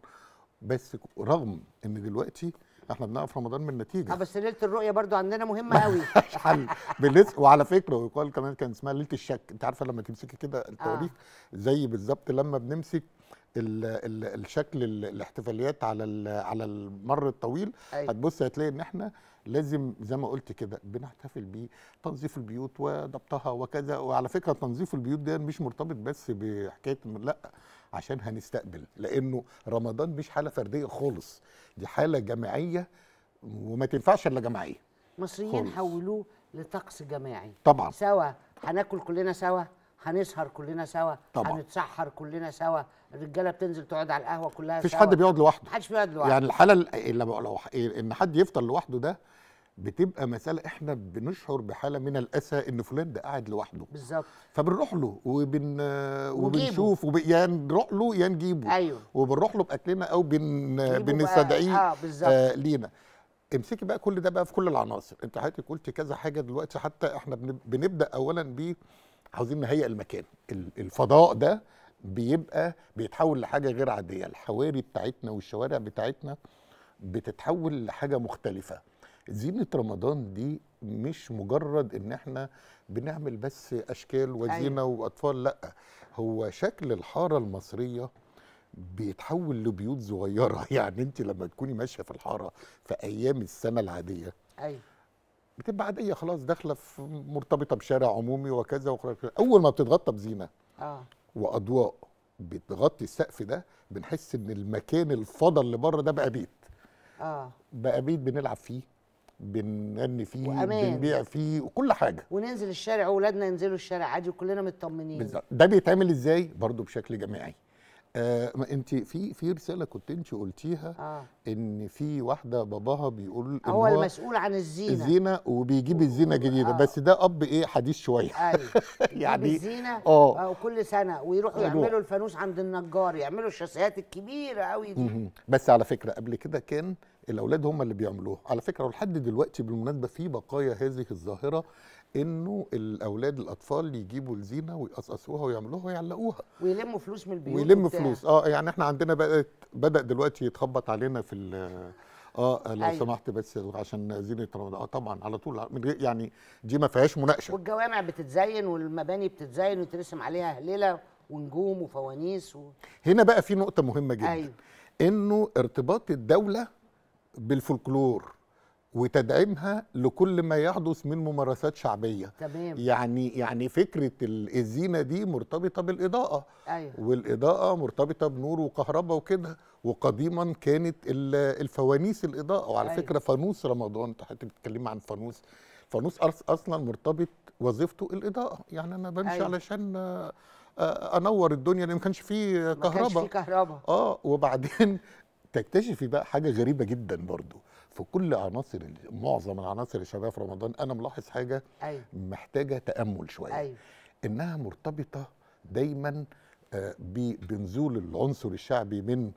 بس رغم ان دلوقتي احنا بنقف رمضان من نتيجه اه بس ليله الرؤيه برضو عندنا مهمه قوي حل وعلى فكره ويقال كمان كان اسمها ليله الشك انت عارفه لما تمسكي كده آه. التواريخ زي بالظبط لما بنمسك الـ الـ الشكل الاحتفاليات على على المر الطويل أيوة. هتبص هتلاقي ان احنا لازم زي ما قلت كده بنحتفل بيه تنظيف البيوت وضبطها وكذا وعلى فكره تنظيف البيوت ده مش مرتبط بس بحكايه لا عشان هنستقبل لانه رمضان مش حاله فرديه خالص دي حاله جماعيه وما تنفعش الا جماعيه مصريين حولوه لطقس جماعي طبعا سوا هناكل كلنا سوا هنسهر كلنا سوا طبعا. هنتسحر كلنا سوا الرجاله بتنزل تقعد على القهوه كلها مفيش حد بيقعد لوحده محدش بيقعد لوحده يعني الحاله اللي إيه، لو إيه، ان حد يفطر لوحده ده بتبقى مسألة احنا بنشعر بحالة من الأسى إن فلان ده قاعد لوحده بالظبط فبنروح له وبن وبنشوف يا نروح له يا نجيبه أيوه وبنروح له بأكلنا أو بن بنستدعيه آه بالظبط آه لينا امسكي بقى كل ده بقى في كل العناصر أنت حضرتك قلت كذا حاجة دلوقتي حتى احنا بنبدأ أولا بيه عاوزين نهيئ المكان الفضاء ده بيبقى بيتحول لحاجه غير عاديه الحواري بتاعتنا والشوارع بتاعتنا بتتحول لحاجه مختلفه زينه رمضان دي مش مجرد ان احنا بنعمل بس اشكال وزينه أيوة. واطفال لا هو شكل الحاره المصريه بيتحول لبيوت صغيره يعني انت لما تكوني ماشيه في الحاره في ايام السنه العاديه أيوة. بتبقى عاديه خلاص داخله في مرتبطه بشارع عمومي وكذا وكذا اول ما بتتغطى بزينه اه واضواء بتغطي السقف ده بنحس ان المكان الفضا اللي بره ده بقى بيت اه بقى بيت بنلعب فيه بنغني فيه وأمان. بنبيع فيه وكل حاجه وننزل الشارع واولادنا ينزلوا الشارع عادي وكلنا مطمنين بالظبط ده بيتعمل ازاي برضه بشكل جماعي آه ما انت في في رساله كنت انت قلتيها آه. ان في واحده باباها بيقول إن هو المسؤول عن الزينه الزينه وبيجيب الزينه جديده آه. بس ده اب ايه حديث شويه ايوه يعني الزينه آه. اه كل سنه ويروحوا يعملوا الفانوس عند النجار يعملوا الشاسيات الكبيره قوي دي بس على فكره قبل كده كان الاولاد هم اللي بيعملوها على فكره ولحد دلوقتي بالمناسبه في بقايا هذه الظاهره انه الاولاد الاطفال يجيبوا الزينه ويقصقصوها ويعملوها ويعلقوها ويلموا فلوس من البيوت ويلم فلوس اه يعني احنا عندنا بدات بدا دلوقتي يتخبط علينا في اه لو أيوة. سمحت بس عشان زينه رمضان اه طبعا على طول يعني دي ما فيهاش مناقشه والجوامع بتتزين والمباني بتتزين وترسم عليها هليله ونجوم وفوانيس و... هنا بقى في نقطه مهمه جدا أيوة. انه ارتباط الدوله بالفولكلور وتدعيمها لكل ما يحدث من ممارسات شعبيه تمام. يعني يعني فكره الزينه دي مرتبطه بالاضاءه أيوة. والاضاءه مرتبطه بنور وكهرباء وكده وقديما كانت الفوانيس الاضاءه وعلى أيوة. فكره فانوس رمضان انت بتتكلم بتتكلمي عن فانوس فانوس اصلا مرتبط وظيفته الاضاءه يعني انا بمشي أيوة. علشان آه، آه، انور الدنيا لان ما كانش فيه كهرباء ما كانش فيه كهرباء اه وبعدين تكتشفي بقى حاجه غريبه جدا برضو في كل عناصر معظم العناصر الشبابيه في رمضان انا ملاحظ حاجه أيوة. محتاجه تامل شويه أيوة. انها مرتبطه دايما آه، بنزول العنصر الشعبي من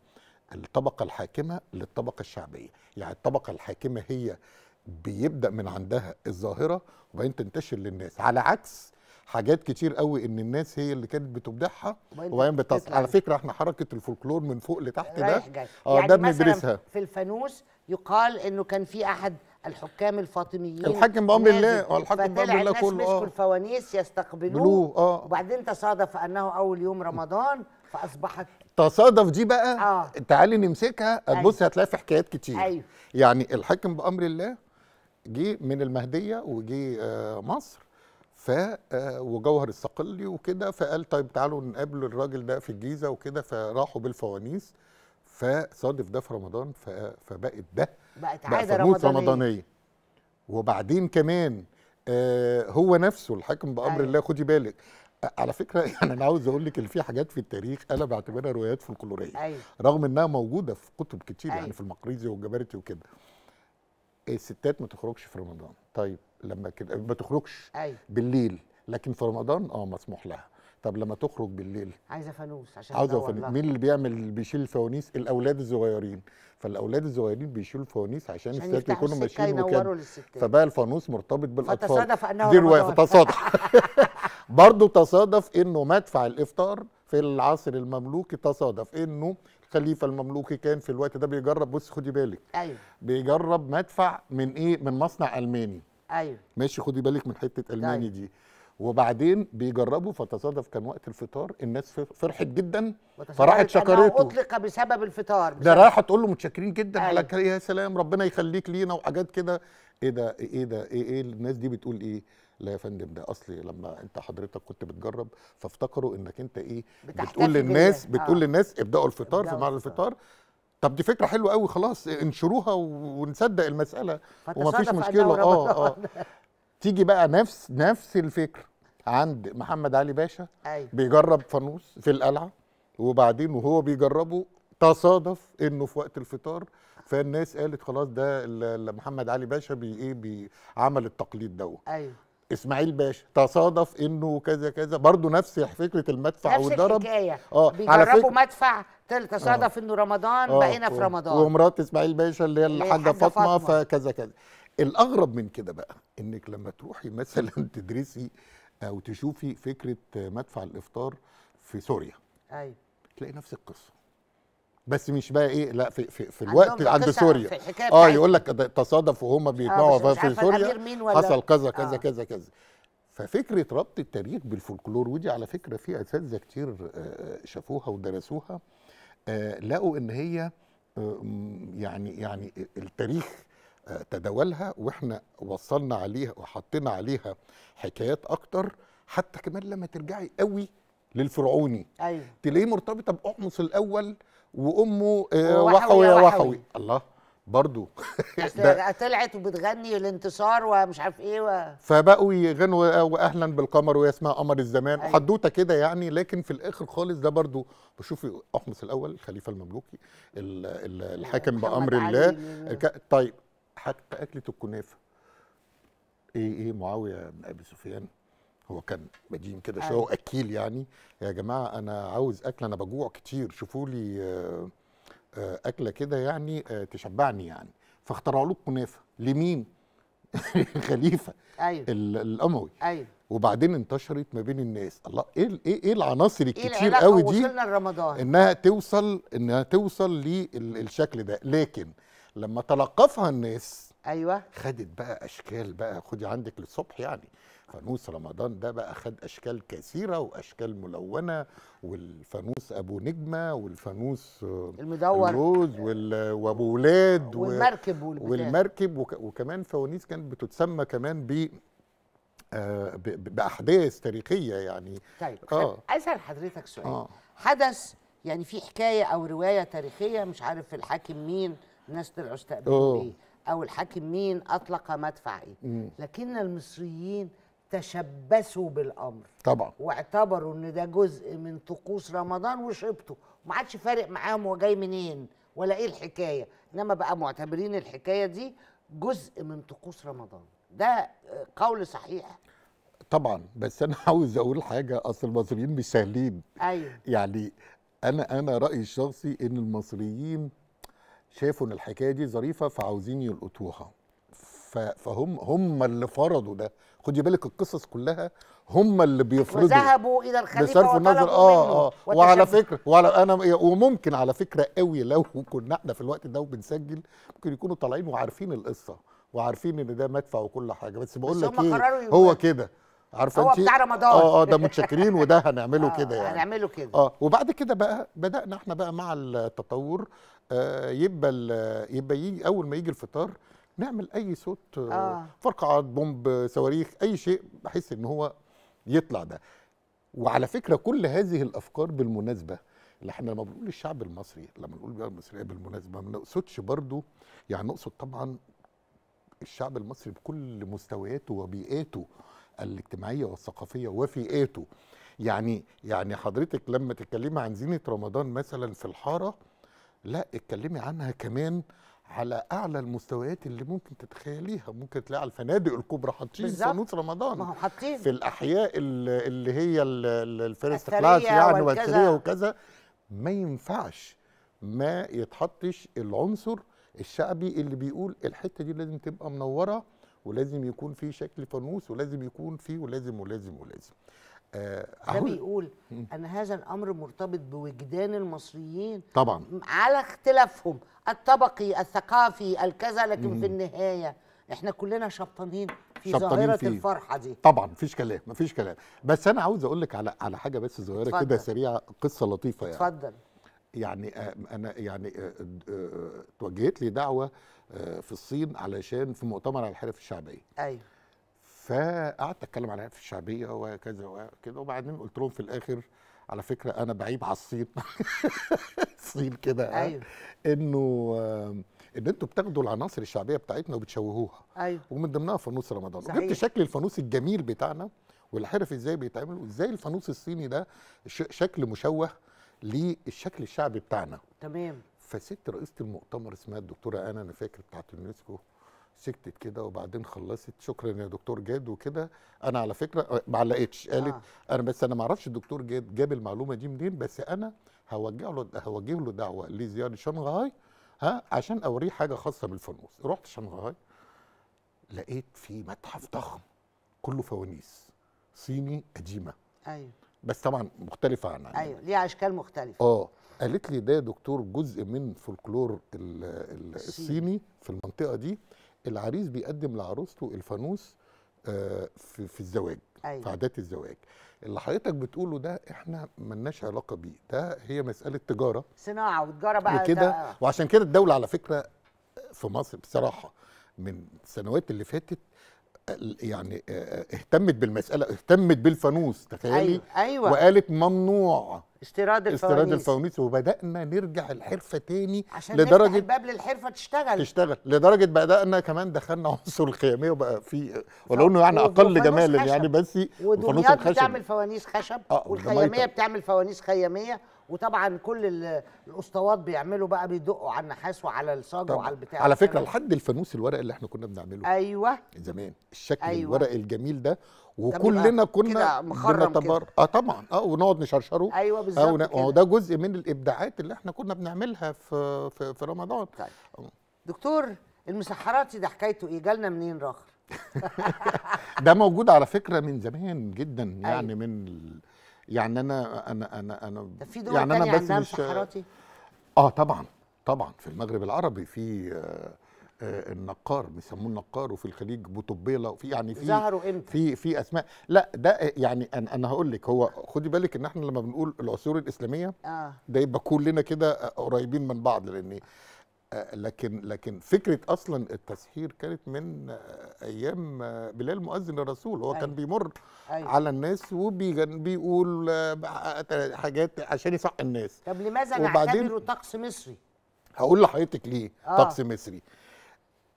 الطبقه الحاكمه للطبقه الشعبيه يعني الطبقه الحاكمه هي بيبدا من عندها الظاهره وبعدين تنتشر للناس على عكس حاجات كتير قوي ان الناس هي اللي كانت بتبدعها وبعدين بتصل على فكره احنا حركه الفولكلور من فوق لتحت ده اه يعني ده بندرسها في الفانوس يقال انه كان في احد الحكام الفاطميين الحاكم بامر الله والحاكم آه، الحاكم بامر الله كله اه الفوانيس يستقبلوه اه وبعدين تصادف انه اول يوم رمضان فاصبحت تصادف دي بقى آه. تعالي نمسكها بصي أيوه. هتلاقي في حكايات كتير أيوه. يعني الحاكم بامر الله جه من المهديه وجه آه، مصر ف آه، وجوهر الصقلي وكده فقال طيب تعالوا نقابل الراجل ده في الجيزه وكده فراحوا بالفوانيس فصادف ده في رمضان فبقت ده بقت عاده بقى رمضانيه, رمضانية. وبعدين كمان آه هو نفسه الحاكم بامر أيوة. الله خدي بالك على فكره يعني انا عاوز اقول لك ان في حاجات في التاريخ انا بعتبرها روايات فولكلوريه أيوة. رغم انها موجوده في كتب كتير يعني أيوة. يعني في المقريزي والجبرتي وكده الستات ما تخرجش في رمضان طيب لما كده ما تخرجش أيوة. بالليل لكن في رمضان اه مسموح لها طب لما تخرج بالليل عايزه فانوس عشان عايزه فانوس مين اللي بيعمل بيشيل الفوانيس الاولاد الصغيرين فالاولاد الصغيرين بيشيلوا الفوانيس عشان, عشان الستات يكونوا ماشيين وكده فبقى الفانوس مرتبط بالاطفال فتصادف انه دي روايه فتصادف برضه تصادف انه مدفع الافطار في العصر المملوكي تصادف انه الخليفه المملوكي كان في الوقت ده بيجرب بص خدي بالك ايوه بيجرب مدفع من ايه من مصنع الماني ايوه ماشي خدي بالك من حته الماني طيب. دي وبعدين بيجربوا فتصادف كان وقت الفطار الناس فرحت جدا فراحت شكرته اطلق بسبب الفطار بسبب ده رايحه تقول له متشكرين جدا أيوة. على يا سلام ربنا يخليك لينا وحاجات كده ايه ده ايه ده ايه ايه الناس دي بتقول ايه لا يا فندم ده اصلي لما انت حضرتك كنت بتجرب فافتكروا انك انت ايه بتقول للناس آه. بتقول آه. للناس ابداوا الفطار ابدأوا في معرض الفطار طب دي فكره حلوه قوي خلاص انشروها ونصدق المساله ومفيش مشكله اه اه تيجي بقى نفس نفس الفكر عند محمد علي باشا أيوة. بيجرب فانوس في القلعه وبعدين وهو بيجربه تصادف انه في وقت الفطار فالناس قالت خلاص ده محمد علي باشا بي ايه بيعمل عمل التقليد دوت ايوه اسماعيل باشا تصادف انه كذا كذا برضه نفس فكره المدفع نفس والضرب الحكايه اه على فكره مدفع تصادف آه. انه رمضان آه. بقينا في رمضان ومرات اسماعيل باشا اللي هي الحاجه فاطمه فكذا كذا الاغرب من كده بقى انك لما تروحي مثلا تدرسي او تشوفي فكره مدفع الافطار في سوريا ايوه تلاقي نفس القصه بس مش بقى ايه لا في في, في الوقت عند سوريا اه يقول لك تصادف وهم بيطلعوا آه في سوريا حصل إيه. كذا كذا آه. كذا كذا ففكره ربط التاريخ بالفولكلور ودي على فكره في اساتذه كتير آه، شافوها ودرسوها آه، لقوا ان هي آه، يعني يعني التاريخ تداولها واحنا وصلنا عليها وحطينا عليها حكايات اكتر حتى كمان لما ترجعي قوي للفرعوني أيوة. تلاقيه مرتبطه باحمص الاول وامه آه، وحوي يا وحوي. وحوي الله برضو طلعت وبتغني الانتصار ومش عارف ايه و... فبقوا يغنوا آه، واهلا بالقمر ويا اسمها قمر الزمان أيوة. حدوته كده يعني لكن في الاخر خالص ده برضو بشوف احمص الاول الخليفه المملوكي الحاكم بامر الله طيب حتى اكله الكنافه ايه ايه معاويه بن ابي سفيان هو كان مدين كده شويه آه. واكيل يعني يا جماعه انا عاوز اكل انا بجوع كتير شوفوا لي آه، آه، اكله كده يعني تشبعني يعني فاخترعوا له الكنافه لمين؟ خليفه أيوة. الاموي ايوه وبعدين انتشرت ما بين الناس الله ايه ايه, إيه العناصر إيه الكتير قوي دي وصلنا لرمضان انها توصل انها توصل للشكل ده لكن لما تلقفها الناس ايوه خدت بقى اشكال بقى خدي عندك للصبح يعني فانوس رمضان ده بقى خد اشكال كثيره واشكال ملونه والفانوس ابو نجمه والفانوس المدور الروز وابو ولاد والمركب والبتاع. والمركب وكمان فوانيس كانت بتتسمى كمان ب آه، باحداث تاريخيه يعني طيب آه. عايز اسال حضرتك سؤال آه. حدث يعني في حكايه او روايه تاريخيه مش عارف الحاكم مين الناس طلعوا استقبلوا بيه او الحاكم مين اطلق مدفع ايه مم. لكن المصريين تشبثوا بالامر طبعا واعتبروا ان ده جزء من طقوس رمضان وشربته ما عادش فارق معاهم هو جاي منين ولا ايه الحكايه انما بقى معتبرين الحكايه دي جزء من طقوس رمضان ده قول صحيح طبعا بس انا عاوز اقول حاجه اصل المصريين مش سهلين ايوه يعني انا انا رايي الشخصي ان المصريين شافوا ان الحكايه دي ظريفه فعاوزين يلقطوها فهم هم اللي فرضوا ده خدي بالك القصص كلها هم اللي بيفرضوا وذهبوا الى الخليفه بصرف النظر آه،, اه اه وعلى فكره وعلى انا وممكن على فكره قوي لو كنا احنا في الوقت ده وبنسجل ممكن يكونوا طالعين وعارفين القصه وعارفين ان ده مدفع وكل حاجه بس بقول لك ايه هو كده عارفه انت هو بتاع رمضان اه اه ده متشكرين وده هنعمله اه، كده يعني هنعمله كده اه وبعد كده بقى بدانا احنا بقى مع التطور آه يبقى يبقى يجي اول ما يجي الفطار نعمل اي صوت آه،, آه. فرقعات بومب صواريخ اي شيء بحيث ان هو يطلع ده وعلى فكره كل هذه الافكار بالمناسبه اللي احنا لما بنقول للشعب المصري لما بنقول بقى المصريه بالمناسبه ما نقصدش برضو يعني نقصد طبعا الشعب المصري بكل مستوياته وبيئاته الاجتماعيه والثقافيه وفئاته يعني يعني حضرتك لما تتكلمي عن زينه رمضان مثلا في الحاره لا اتكلمي عنها كمان على اعلى المستويات اللي ممكن تتخيليها ممكن تلاقي على الفنادق الكبرى حاطين صنوت رمضان ما حاطين في الاحياء اللي هي الفيرست كلاس يعني والكذا وكذا ما ينفعش ما يتحطش العنصر الشعبي اللي بيقول الحته دي لازم تبقى منوره ولازم يكون في شكل فانوس ولازم يكون في ولازم ولازم ولازم آه، ده آه بيقول ان هذا الامر مرتبط بوجدان المصريين طبعا على اختلافهم الطبقي الثقافي الكذا لكن في النهايه احنا كلنا شبطانين في ظاهره فيه. الفرحه دي طبعا مفيش كلام مفيش كلام بس انا عاوز اقول لك على على حاجه بس صغيره كده سريعه قصه لطيفه يعني اتفضل يعني آه، انا يعني آه، توجهت لي دعوه آه، في الصين علشان في مؤتمر على الحرف الشعبيه ايوه فقعدت اتكلم على الحرف الشعبيه وكذا وكده وبعدين قلت لهم في الاخر على فكره انا بعيب على الصين الصين كده أيوة. انه آه، ان انتوا بتاخدوا العناصر الشعبيه بتاعتنا وبتشوهوها أيوة. ومن ضمنها فانوس رمضان صحيح. جبت شكل الفانوس الجميل بتاعنا والحرف ازاي بيتعمل وازاي الفانوس الصيني ده شكل مشوه للشكل الشعبي بتاعنا تمام فست رئيسه المؤتمر اسمها الدكتوره انا انا فاكر بتاعت اليونسكو سكتت كده وبعدين خلصت شكرا يا دكتور جاد وكده انا على فكره آه، ما علقتش آه. قالت آه. انا بس انا ما اعرفش الدكتور جاد جاب المعلومه دي منين بس انا هوجه له هوجه له دعوه لزياره شنغهاي ها عشان اوريه حاجه خاصه بالفانوس رحت شنغهاي لقيت في متحف ضخم كله فوانيس صيني قديمه ايوه بس طبعا مختلفه عنها ايوه ليها اشكال مختلفه اه قالت لي ده يا دكتور جزء من فولكلور الصيني في المنطقه دي العريس بيقدم لعروسته الفانوس آه، في في الزواج أيوة. في عادات الزواج اللي حضرتك بتقوله ده احنا ملناش علاقه بيه ده هي مساله تجاره صناعه وتجاره بقى وكده وعشان كده الدوله على فكره في مصر بصراحه من السنوات اللي فاتت يعني اهتمت بالمساله اهتمت بالفانوس تخيلي أيوة. أيوة. وقالت ممنوع استيراد الفوانيس استيراد الفوانيس وبدانا نرجع الحرفه تاني عشان لدرجه الباب للحرفه تشتغل تشتغل لدرجه بدانا كمان دخلنا عنصر الخياميه وبقى في ولو انه يعني اقل جمالا يعني بس والفانوس الخشب بتعمل فوانيس خشب آه والخياميه بتعمل فوانيس خياميه وطبعا كل الاسطوات بيعملوا بقى بيدقوا على النحاس وعلى الصاج وعلى البتاع على فكره لحد الفانوس الورق اللي احنا كنا بنعمله ايوه زمان الشكل أيوة. الورق الجميل ده وكلنا كنا بنتبر اه طبعا اه ونقعد نشرشره ايوه آه، بالظبط آه هو ده جزء من الابداعات اللي احنا كنا بنعملها في في, في رمضان طيب. آه. دكتور المسحرات ده حكايته ايه جالنا منين راخر ده موجود على فكره من زمان جدا يعني أيوة. من يعني انا انا انا انا في دول يعني انا بس مش اه طبعا طبعا في المغرب العربي في آه، آه، النقار بيسموه النقار وفي الخليج بوتوبيله وفي يعني في امتى؟ في في اسماء لا ده يعني انا, أنا هقول لك هو خدي بالك ان احنا لما بنقول العصور الاسلاميه آه. ده يبقى كلنا كده قريبين من بعض لان لكن لكن فكره اصلا التسحير كانت من ايام بلال مؤذن الرسول هو أيوة. كان بيمر أيوة. على الناس وبيقول حاجات عشان يصحي الناس طب لماذا نعتبره طقس مصري هقول لحضرتك ليه آه. طقس مصري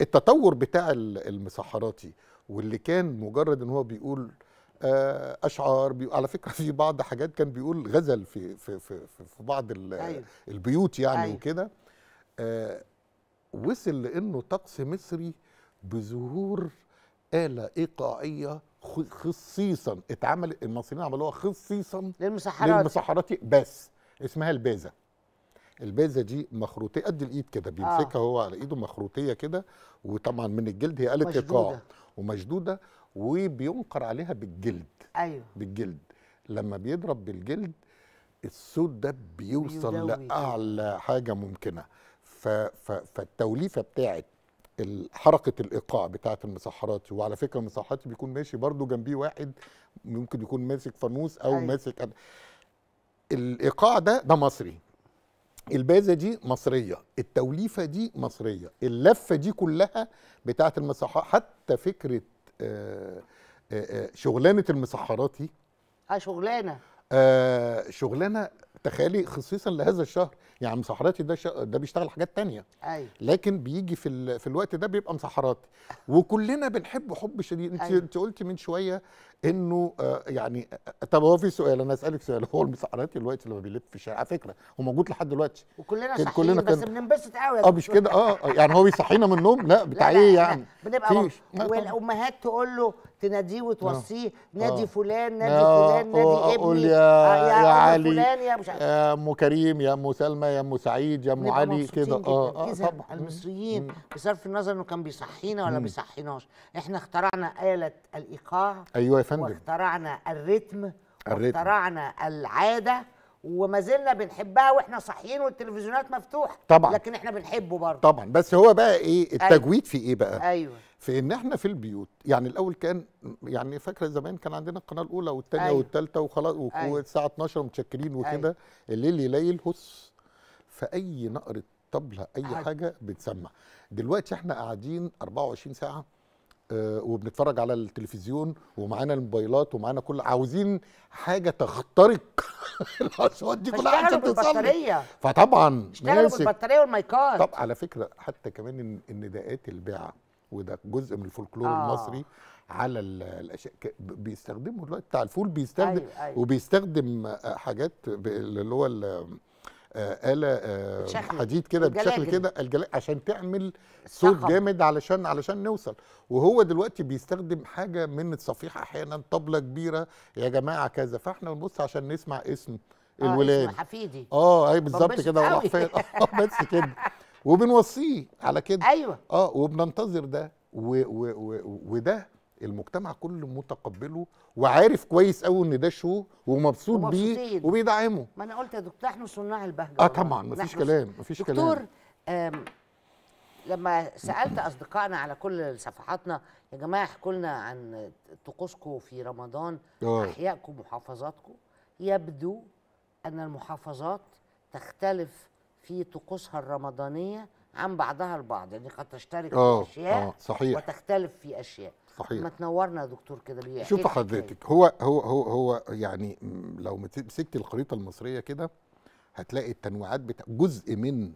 التطور بتاع المسحراتي واللي كان مجرد ان هو بيقول آه، اشعار بي... على فكره في بعض حاجات كان بيقول غزل في في في, في بعض ال... أيوة. البيوت يعني أيوة. وكده آه، وصل لانه طقس مصري بظهور آلة إيقاعية خصيصا اتعمل المصريين عملوها خصيصا للمسحرات للمسحرات بس اسمها البازة البازة دي مخروطية قد الإيد كده بيمسكها آه. هو على إيده مخروطية كده وطبعا من الجلد هي آلة إيقاع ومشدودة وبينقر عليها بالجلد أيوه بالجلد لما بيضرب بالجلد الصوت ده بيوصل بيدوي. لأعلى حاجة ممكنة فالتوليفه بتاعت حركه الايقاع بتاعه المسحراتي وعلى فكره المسحراتي بيكون ماشي برضه جنبيه واحد ممكن يكون ماسك فانوس او أيوة. ماسك الايقاع ده ده مصري البازه دي مصريه التوليفه دي مصريه اللفه دي كلها بتاعه المسحرات حتى فكره آآ آه، آآ آه، آه، شغلانه المسحراتي اه شغلانه آه شغلانه تخيلي خصيصا لهذا الشهر يعني مسحراتي ده ده بيشتغل حاجات تانية أيوة. لكن بيجي في ال... في الوقت ده بيبقى مسحراتي وكلنا بنحب حب شديد انت أيوة. انت قلتي من شويه انه آه يعني آه، طب هو في سؤال انا اسالك سؤال هو المسحراتي دلوقتي اللي بيلف في الشارع على فكره هو موجود لحد دلوقتي وكلنا صاحيين كلنا كان... بس بننبسط قوي اه مش كده اه يعني هو بيصحينا من النوم لا بتاع ايه يعني بنبقى والامهات تقول له تناديه وتوصيه آه. نادي آه. فلان نادي آه. فلان نادي ابني يا, يا, يا علي فلان يا, مش يا ام كريم يا ام سلمى يا ام سعيد يا ام علي كده اه طبعا المصريين بصرف النظر انه كان بيصحينا ولا بيصحيناش احنا اخترعنا آلة الايقاع ايوه يا فندم واخترعنا الريتم الريتم واخترعنا العاده وما زلنا بنحبها واحنا صاحيين والتلفزيونات مفتوحه طبعا لكن احنا بنحبه برضه طبعا بس هو بقى ايه أيوه. التجويد أيوة. في ايه بقى ايوه في ان احنا في البيوت يعني الاول كان يعني فاكره زمان كان عندنا القناه الاولى والثانيه أيوة. والثالثه وخلاص أيوة. والساعه 12 متشكلين وكده أيوة. الليل يليل هص فاي نقره طبلة اي حاجه بتسمع دلوقتي احنا قاعدين 24 ساعه آه، وبنتفرج على التلفزيون ومعانا الموبايلات ومعانا كل عاوزين حاجه تخترق الاصوات دي كلها عشان بالبطاريه فطبعا اشتغلوا بالبطاريه والمايكات طب على فكره حتى كمان النداءات البيعه وده جزء من الفولكلور آه. المصري على الاشياء بيستخدموا دلوقتي بتاع الفول بيستخدم أيوة أيوة. وبيستخدم آه، حاجات اللي هو آه، آلة آه، حديد كده بشكل كده عشان تعمل صوت جامد علشان علشان نوصل وهو دلوقتي بيستخدم حاجة من الصفيحة أحيانا طبلة كبيرة يا جماعة كذا فاحنا بنبص عشان نسمع اسم آه، الولاد اه حفيدي اه اي بالظبط كده وراح فين اه بس كده وبنوصيه على كده ايوه اه وبننتظر ده وده المجتمع كله متقبله وعارف كويس قوي ان ده شو ومبسوط بيه وبيدعمه ما انا قلت يا دكتور احنا صناع البهجه اه طبعا مفيش كلام مفيش كلام دكتور لما سالت اصدقائنا على كل صفحاتنا يا جماعه احكوا لنا عن طقوسكم في رمضان آه. احيائكم محافظاتكم يبدو ان المحافظات تختلف في طقوسها الرمضانيه عن بعضها البعض يعني قد تشترك في آه، اشياء آه، صحيح. وتختلف في اشياء صحيح ما تنورنا يا دكتور كده ليه شوف إيه حضرتك هو هو هو هو يعني لو مسكت الخريطه المصريه كده هتلاقي التنوعات بتاع جزء من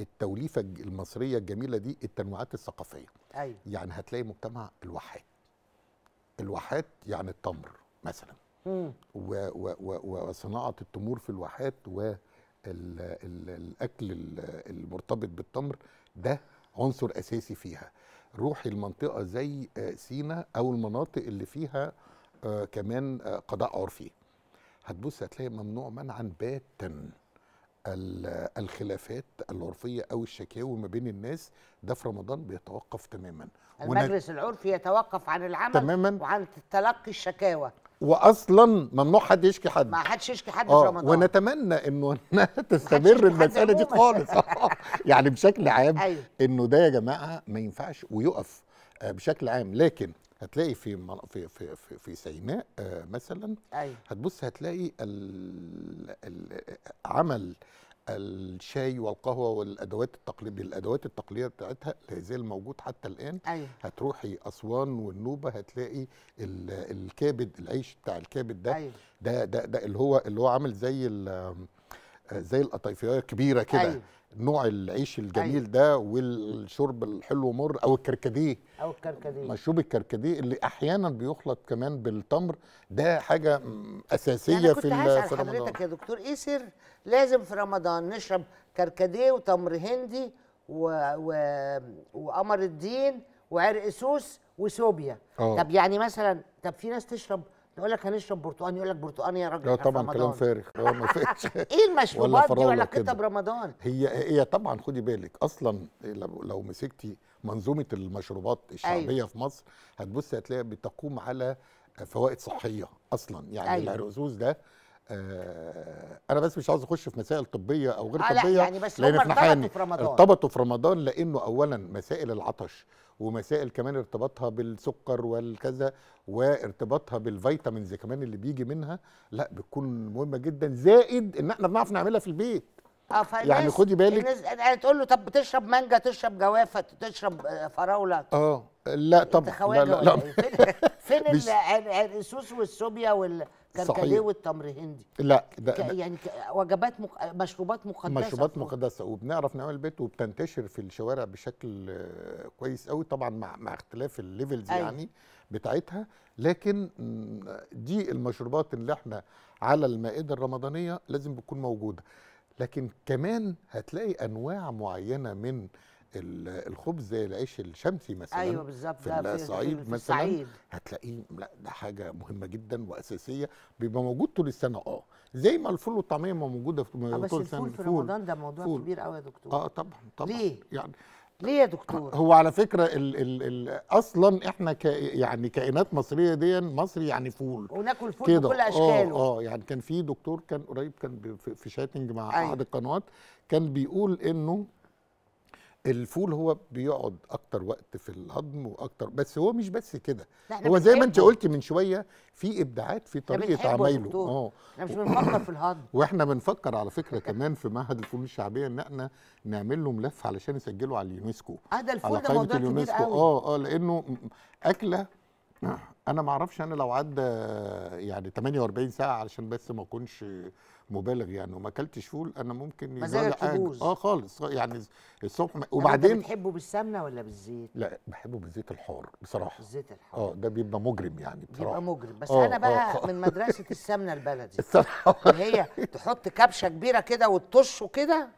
التوليفه المصريه الجميله دي التنوعات الثقافيه أيوة. يعني هتلاقي مجتمع الواحات الواحات يعني التمر مثلا و و و وصناعه التمور في الواحات والاكل المرتبط بالتمر ده عنصر اساسي فيها روحي المنطقه زي آه، سينا او المناطق اللي فيها آه، كمان آه، قضاء عرفي هتبص هتلاقي ممنوع منعا باتا الخلافات العرفيه او الشكاوي ما بين الناس ده في رمضان بيتوقف تماما المجلس العرفي يتوقف عن العمل تماما وعن تلقي الشكاوى واصلا ممنوع حد يشكي حد ما حدش يشكي حد في آه، رمضان ونتمنى انه انها تستمر المساله دي خالص آه، يعني بشكل عام أيوه. انه ده يا جماعه ما ينفعش ويقف آه، بشكل عام لكن هتلاقي في في في في, سيناء مثلا أيوه. هتبص هتلاقي ال... الشاي والقهوه والادوات التقليد الادوات التقليديه بتاعتها لا زال موجود حتى الان أيوة. هتروحي اسوان والنوبه هتلاقي الكابد العيش بتاع الكابد ده أيوة. ده ده ده اللي هو اللي هو عامل زي زي القطايفيه كبيره كده أيوة. نوع العيش الجميل أيوة. ده والشرب الحلو مر او الكركديه او الكركديه مشروب الكركديه اللي احيانا بيخلط كمان بالتمر ده حاجه اساسيه يعني في في رمضان حضرتك يا دكتور ايه سر لازم في رمضان نشرب كركديه وتمر هندي و... و... وقمر الدين وعرق سوس وسوبيا أوه. طب يعني مثلا طب في ناس تشرب يقول لك هنشرب برتقاني يقول لك برتقاني يا راجل لا طبعا كلام فارغ اه ما فيش ايه المشروبات دي ولا برمضان هي هي طبعا خدي بالك اصلا لو مسكتي منظومه المشروبات الشعبيه أيوه. في مصر هتبص هتلاقيها بتقوم على فوائد صحيه اصلا يعني أيوه. الرزوز ده آه انا بس مش عاوز اخش في مسائل طبيه او غير طبيه آه، طبيه يعني بس لان ارتبطوا في رمضان ارتبطوا في رمضان لانه اولا مسائل العطش ومسائل كمان ارتباطها بالسكر والكذا وارتباطها بالفيتامينز كمان اللي بيجي منها لا بتكون مهمه جدا زائد ان احنا بنعرف نعملها في البيت اه يعني خدي بالك يعني تقول له طب بتشرب مانجا تشرب جوافه تشرب آه، فراوله اه لا طب لا لا, لا. إيه؟ فين مش... الاسوس والسوبيا كركديه والتمر هندي لا ده ك... يعني ك... وجبات مق... مشروبات مقدسه مشروبات مقدسه وبنعرف نعمل بيت وبتنتشر في الشوارع بشكل آه، كويس قوي طبعا مع مع اختلاف الليفلز أيوه. يعني بتاعتها لكن دي المشروبات اللي احنا على المائدة الرمضانية لازم بتكون موجودة لكن كمان هتلاقي أنواع معينة من الخبز زي العيش الشمسي مثلا ايوه بالظبط في الصعيد مثلا هتلاقيه لا ده حاجه مهمه جدا واساسيه بيبقى موجود طول السنه اه زي ما الفول والطعميه ما موجوده في آه، طول السنه بس الفول في رمضان ده موضوع فول. كبير قوي يا دكتور اه طبعا طبعا ليه؟ يعني ليه يا دكتور هو على فكره ال ال ال اصلا احنا ك يعني كائنات مصريه دي مصري يعني فول وناكل فول كده. بكل آه، اشكاله اه اه يعني كان في دكتور كان قريب كان في شاتنج مع أيوة. احد القنوات كان بيقول انه الفول هو بيقعد اكتر وقت في الهضم واكتر بس هو مش بس كده هو زي ما انت قلتي من شويه في ابداعات في طريقه عمايله اه احنا مش بنفكر في الهضم واحنا بنفكر على فكره كمان في معهد الفنون الشعبيه ان احنا نعمل له ملف علشان يسجله على اليونسكو اه ده الفول ده موضوع كبير قوي اه اه لانه اكله انا ما اعرفش انا لو عدى يعني 48 ساعه علشان بس ما اكونش مبالغ يعني وما اكلتش فول انا ممكن يزال اه خالص يعني الصبح وبعدين بتحبه بالسمنه ولا بالزيت لا بحبه بالزيت الحار بصراحه الزيت الحار اه ده بيبقى مجرم يعني بصراحه بيبقى مجرم بس آه، انا بقى آه، آه. من مدرسه السمنه البلدي اللي هي تحط كبشه كبيره كده وتطشه كده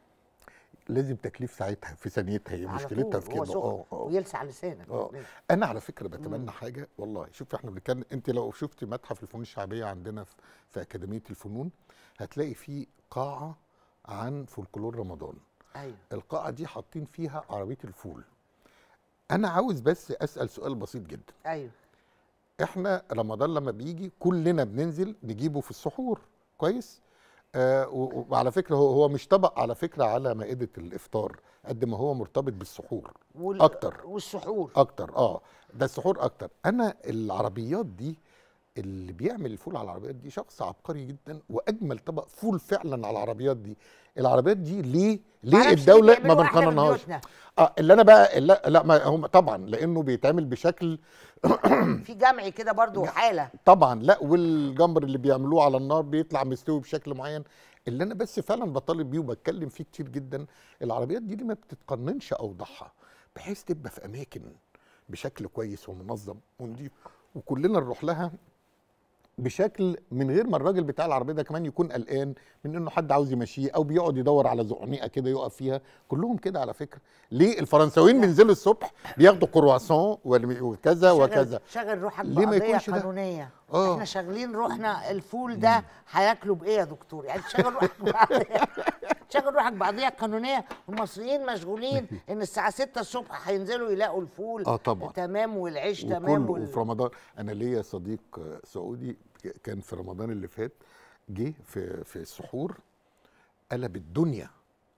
لازم تكليف ساعتها في ثانيتها هي مشكلتها في كده اه ويلسع لسانك اه انا على فكره بتمنى مم. حاجه والله شوف احنا بنتكلم انت لو شفتي متحف الفنون الشعبيه عندنا في اكاديميه الفنون هتلاقي فيه قاعه عن فولكلور رمضان ايوه القاعه دي حاطين فيها عربيه الفول انا عاوز بس اسال سؤال بسيط جدا ايوه احنا رمضان لما بيجي كلنا بننزل نجيبه في السحور كويس آه وعلى فكره هو هو مش طبق على فكره على مائده الافطار قد ما هو مرتبط بالسحور وال... اكتر والسحور اكتر اه ده السحور اكتر انا العربيات دي اللي بيعمل الفول على العربيات دي شخص عبقري جدا واجمل طبق فول فعلا على العربيات دي العربيات دي ليه ليه الدوله ما بنقننهاش اه اللي انا بقى لا لا ما هم طبعا لانه بيتعمل بشكل في جمعي كده برضو حاله طبعا لا والجمبر اللي بيعملوه على النار بيطلع مستوي بشكل معين اللي انا بس فعلا بطالب بيه وبتكلم فيه كتير جدا العربيات دي, ما بتتقننش اوضحها بحيث تبقى في اماكن بشكل كويس ومنظم ونضيف وكلنا نروح لها بشكل من غير ما الراجل بتاع العربيه ده كمان يكون قلقان من انه حد عاوز يمشيه او بيقعد يدور على زقنيقه كده يقف فيها كلهم كده على فكره ليه الفرنساويين بينزلوا الصبح بياخدوا كرواسون وكذا وكذا شغل روحك ليه ما يكونش قانونيه ده؟ اه. احنا شاغلين روحنا الفول ده هياكله بايه يا دكتور يعني تشغل روحك بعضيها تشغل روحك بعضيها قانونيه والمصريين مشغولين ان الساعه 6 الصبح هينزلوا يلاقوا الفول اه طبعا تمام والعيش تمام وال... وفي رمضان انا ليا صديق سعودي كان في رمضان اللي فات جه في في السحور قلب الدنيا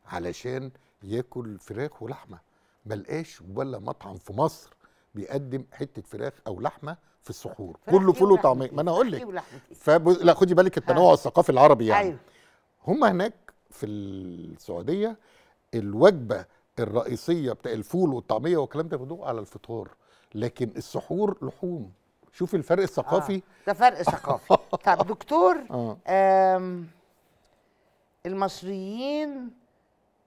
علشان ياكل فراخ ولحمه ملقاش ولا مطعم في مصر بيقدم حته فراخ او لحمه في السحور كله فول وطعميه ما انا اقول لك فب... لا خدي بالك التنوع الثقافي العربي يعني أيوه. هم هناك في السعوديه الوجبه الرئيسيه بتاع الفول والطعميه والكلام ده بياخدوه على الفطار لكن السحور لحوم شوف الفرق الثقافي آه. ده فرق ثقافي طب دكتور آه. المصريين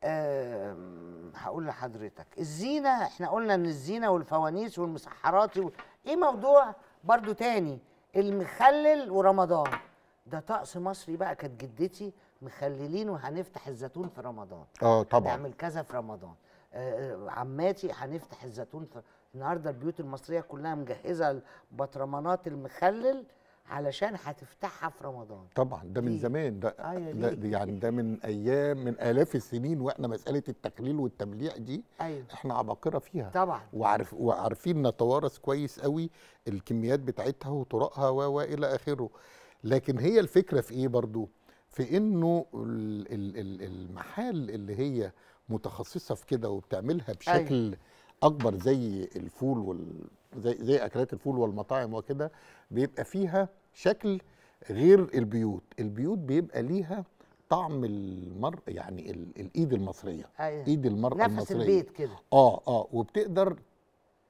أه هقول لحضرتك الزينة احنا قلنا ان الزينة والفوانيس والمسحرات و... ايه موضوع برضو تاني المخلل ورمضان ده طقس مصري بقى كانت جدتي مخللين وهنفتح الزيتون في رمضان اه طبعا نعمل كذا في رمضان آه, آه، عماتي هنفتح الزيتون في النهارده البيوت المصريه كلها مجهزه البطرمانات المخلل علشان هتفتحها في رمضان طبعا ده من زمان ده, آه، ده, ده يعني ده من ايام من الاف السنين واحنا مساله التقليل والتمليع دي أيوة. احنا عباقره فيها طبعا وعارف وعارفين نتوارث كويس قوي الكميات بتاعتها وطرقها و اخره لكن هي الفكره في ايه برضو في انه المحال اللي هي متخصصه في كده وبتعملها بشكل أيوة. اكبر زي الفول وال زي زي اكلات الفول والمطاعم وكده بيبقى فيها شكل غير البيوت البيوت بيبقى ليها طعم المر يعني ال... الايد المصريه أيه. ايد المراه المصريه نفس البيت كده اه اه وبتقدر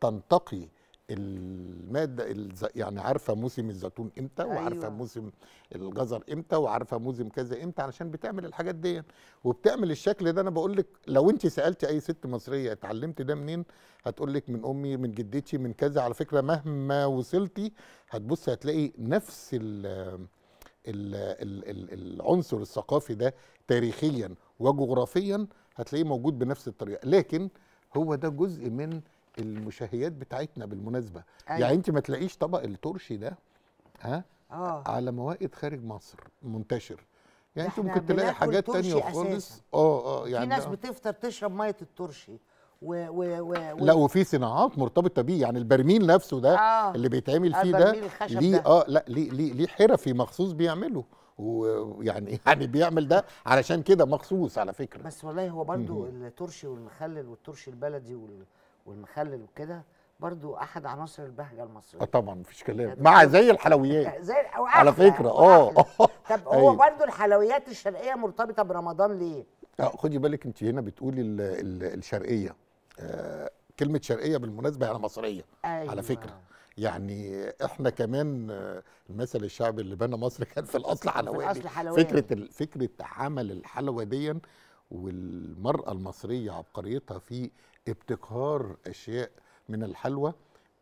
تنتقي الماده الز... يعني عارفه موسم الزيتون امتى أيوة. وعارفه موسم الجزر امتى وعارفه موسم كذا امتى علشان بتعمل الحاجات دي وبتعمل الشكل ده انا بقول لك لو انت سالتي اي ست مصريه اتعلمت ده منين هتقول لك من امي من جدتي من كذا على فكره مهما وصلتي هتبصي هتلاقي نفس الـ الـ الـ الـ العنصر الثقافي ده تاريخيا وجغرافيا هتلاقيه موجود بنفس الطريقه لكن هو ده جزء من المشاهيات بتاعتنا بالمناسبه يعني أيوة. يعني انت ما تلاقيش طبق الترشي ده ها أوه. على موائد خارج مصر منتشر يعني انت ممكن تلاقي حاجات تانية خالص اه اه يعني في ناس بتفطر تشرب ميه الترشي و و و لا وفي صناعات مرتبطه بيه يعني البرميل نفسه ده أوه. اللي بيتعمل فيه ده ليه اه لا ليه ليه ليه حرفي مخصوص بيعمله ويعني يعني بيعمل ده علشان كده مخصوص على فكره بس والله هو برضو الترشي والمخلل والترشي البلدي وال والمخلل وكده برضو احد عناصر البهجه المصريه آه طبعا مفيش كلام يعني مع زي الحلويات زي او على فكره اه طب هو أيوه. برضو الحلويات الشرقيه مرتبطه برمضان ليه؟ اه خدي بالك انت هنا بتقولي الـ الـ الشرقيه آه كلمه شرقيه بالمناسبه يعني مصريه أيوة. على فكره يعني احنا كمان آه، المثل الشعبي اللي بنى مصر كان في الاصل حلواني, في الأصل فكره فكره عمل الحلوى ديا والمراه المصريه عبقريتها في ابتكار اشياء من الحلوى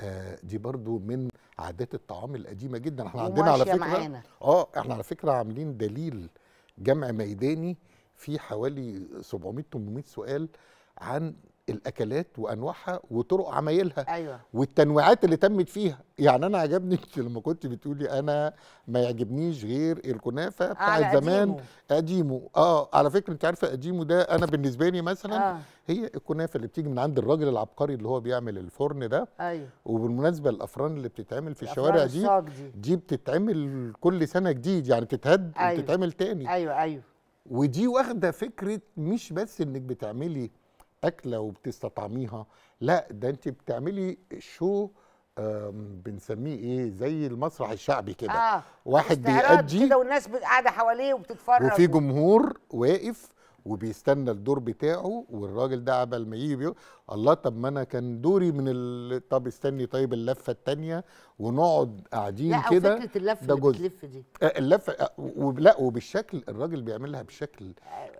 آه، دي برضو من عادات الطعام القديمه جدا احنا عندنا على فكره اه احنا على فكره عاملين دليل جمع ميداني في حوالي 700 800 سؤال عن الاكلات وانواعها وطرق عمايلها أيوة. والتنويعات اللي تمت فيها يعني انا عجبني لما كنت بتقولي انا ما يعجبنيش غير الكنافه بتاع زمان قديمه اه على فكره انت عارفه قديمه ده انا بالنسبه لي مثلا آه. هي الكنافه اللي بتيجي من عند الراجل العبقري اللي هو بيعمل الفرن ده أيوة. وبالمناسبه الافران اللي بتتعمل في الشوارع دي, دي دي بتتعمل كل سنه جديد يعني بتتهد أيوة. وبتتعمل تاني ايوه ايوه ودي واخده فكره مش بس انك بتعملي اكله وبتستطعميها لا ده انت بتعملي شو بنسميه ايه زي المسرح الشعبي كده آه. واحد بيأدي كده والناس قاعده حواليه وبتتفرج وفي جمهور واقف وبيستنى الدور بتاعه والراجل ده عبل ما يجي الله طب ما انا كان دوري من ال... طب استني طيب اللفه الثانيه ونقعد قاعدين كده لا فكره اللفه ده جزء بتلف دي اللفه لا وبالشكل الراجل بيعملها بشكل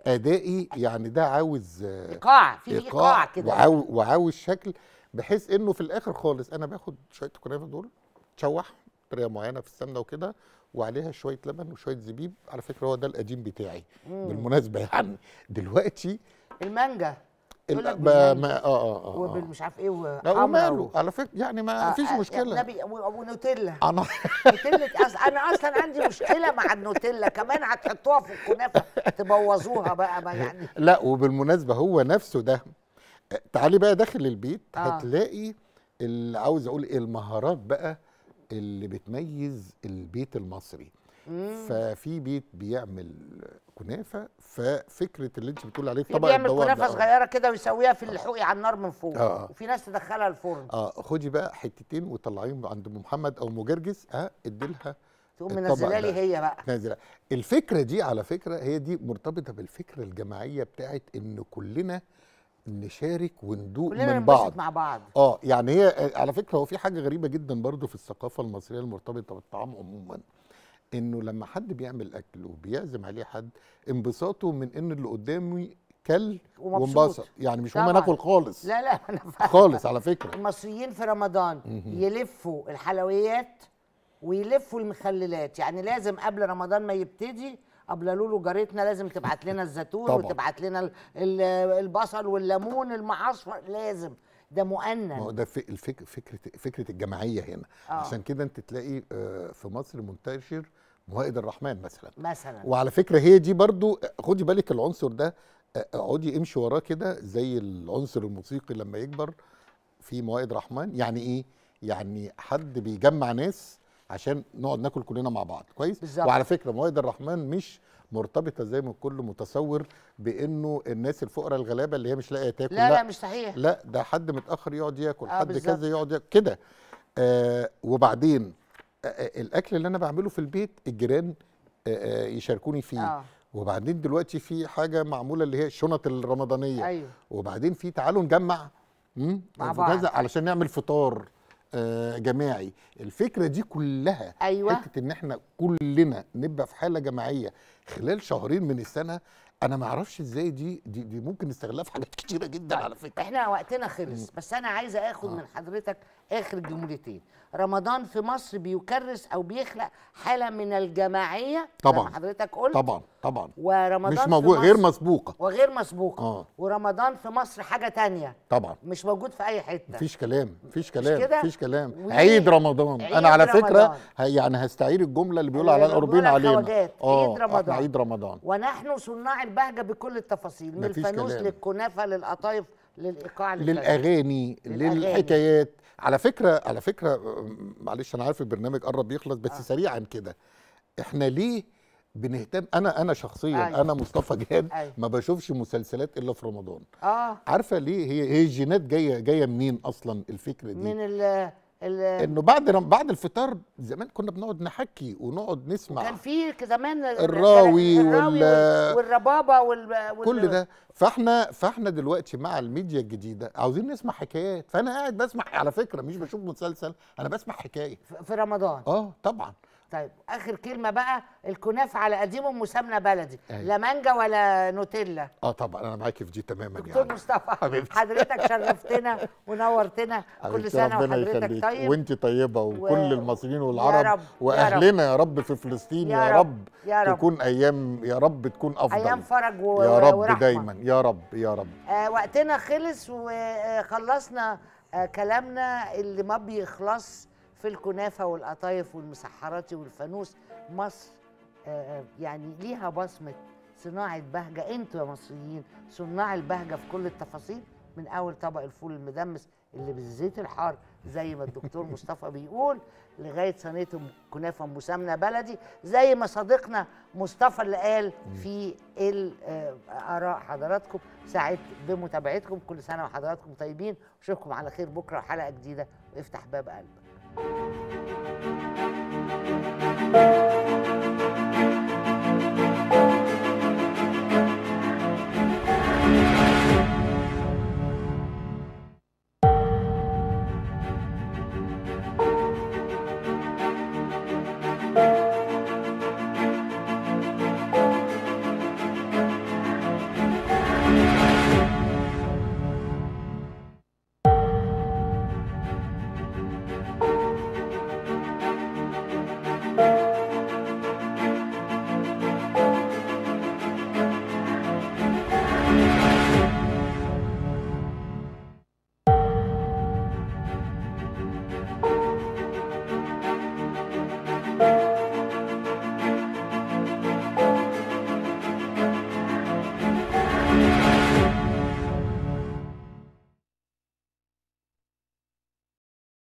ادائي يعني ده عاوز ايقاع في ايقاع كده وعاوز, وعاوز شكل بحيث انه في الاخر خالص انا باخد شويه كنافه دول تشوح بطريقه معينه في السمنه وكده وعليها شويه لبن وشويه زبيب على فكره هو ده القديم بتاعي مم. بالمناسبه يعني دلوقتي المانجا ما ما اه اه اه, آه. ومش عارف ايه وماله على فكره يعني ما آه فيش آه، مشكله النبي ونوتيلا انا نوتيلا انا اصلا عندي مشكله مع النوتيلا كمان هتحطوها في الكنافه تبوظوها بقى ما يعني لا وبالمناسبه هو نفسه ده تعالي بقى داخل البيت آه. هتلاقي اللي عاوز اقول ايه المهارات بقى اللي بتميز البيت المصري مم. ففي بيت بيعمل كنافه ففكره اللي انت بتقول عليه الطبق بيعمل كنافه صغيره كده ويسويها في آه. الحقي على النار من فوق آه،, آه. وفي ناس تدخلها الفرن اه خدي بقى حتتين وطلعيهم عند ام محمد او مجرجس جرجس آه اديلها تقوم منزلها لي هي بقى نازله الفكره دي على فكره هي دي مرتبطه بالفكره الجماعيه بتاعت ان كلنا نشارك وندوق من بعض مع بعض اه يعني هي على فكره هو في حاجه غريبه جدا برضو في الثقافه المصريه المرتبطه بالطعام عموما انه لما حد بيعمل اكل وبيعزم عليه حد انبساطه من ان اللي قدامي كل وانبسط يعني مش هما ناكل خالص لا لا انا فاهم خالص على فكره المصريين في رمضان يلفوا الحلويات ويلفوا المخللات يعني لازم قبل رمضان ما يبتدي ابله لولو جارتنا لازم تبعت لنا الزيتون طبعا. وتبعت لنا البصل والليمون المعصفر لازم ده مؤنن ما هو ده الفك... فكره فكره الجماعيه هنا آه. عشان كده انت تلاقي آه، في مصر منتشر موائد الرحمن مثلا مثلا وعلى فكره هي دي برضو خدي بالك العنصر ده آه، اقعدي امشي وراه كده زي العنصر الموسيقي لما يكبر في موائد رحمن يعني ايه يعني حد بيجمع ناس عشان نقعد ناكل كلنا مع بعض كويس بالزبط. وعلى فكره موائد الرحمن مش مرتبطه زي ما الكل متصور بانه الناس الفقراء الغلابه اللي هي مش لاقيه تاكل لا, لا لا مش صحيح لا ده حد متاخر يقعد ياكل آه حد بالزبط. كذا يقعد ياكل كده آه وبعدين آه،, آه الاكل اللي انا بعمله في البيت الجيران آه،, آه يشاركوني فيه آه. وبعدين دلوقتي في حاجه معموله اللي هي الشنط الرمضانيه أيوه. وبعدين في تعالوا نجمع مع بعض علشان نعمل فطار آه، جماعي الفكره دي كلها أيوة. حته ان احنا كلنا نبقى في حاله جماعيه خلال شهرين من السنه انا ما اعرفش ازاي دي, دي دي ممكن نستغلها في حاجات كتيره جدا طيب، على فكره احنا وقتنا خلص بس انا عايزه اخد آه. من حضرتك اخر جملتين رمضان في مصر بيكرس او بيخلق حاله من الجماعيه طبعا حضرتك قلت طبعا طبعا ورمضان مش موجود غير مسبوقه وغير مسبوقه آه. ورمضان في مصر حاجه تانية طبعا مش موجود في اي حته مفيش كلام مفيش كلام مفيش كلام عيد رمضان عيد انا على رمضان. فكره يعني هستعير الجمله اللي بيقولوا أيوة، عليها الاوروبيين علينا آه، عيد آه، رمضان عيد رمضان ونحن صناع البهجه بكل التفاصيل من الفانوس للكنافه للقطايف للايقاع للاغاني للحكايات على فكره على فكره معلش انا عارف البرنامج قرب يخلص بس آه. سريعا كده احنا ليه بنهتم انا انا شخصيا أيوة. انا مصطفى جهاد أيوة. ما بشوفش مسلسلات الا في رمضان اه عارفه ليه هي هي الجينات جايه جايه منين اصلا الفكره دي من انه بعد بعد الفطار زمان كنا بنقعد نحكي ونقعد نسمع كان في زمان الراوي, الراوي وال... والربابه وال... وال... كل ده فاحنا فاحنا دلوقتي مع الميديا الجديده عاوزين نسمع حكايات فانا قاعد بسمع على فكره مش بشوف مسلسل انا بسمع حكايه في رمضان اه طبعا طيب اخر كلمه بقى الكنافه على قديمه مسمنه بلدي أيه. لا مانجا ولا نوتيلا اه طبعا انا معاكي في دي تماما دكتور يعني. مصطفى حبيبتي حضرتك شرفتنا ونورتنا كل سنه وحضرتك طيب وانت طيبه وكل و... المصريين والعرب يا رب. واهلنا يا رب في فلسطين يا, يا رب. يا رب تكون ايام يا رب تكون افضل ايام فرج و... يا رب ورحمة. دايما يا رب يا رب آه وقتنا خلص وخلصنا آه كلامنا اللي ما بيخلص في الكنافة والقطايف والمسحرات والفانوس مصر آه، آه، يعني ليها بصمة صناعة بهجة انتوا يا مصريين صناع البهجة في كل التفاصيل من أول طبق الفول المدمس اللي بالزيت الحار زي ما الدكتور مصطفى بيقول لغاية صينية كنافة مسامنة بلدي زي ما صديقنا مصطفى اللي قال في آه، آراء حضراتكم سعدت بمتابعتكم كل سنة وحضراتكم طيبين وشوفكم على خير بكرة وحلقة جديدة وافتح باب قلبك Thank you.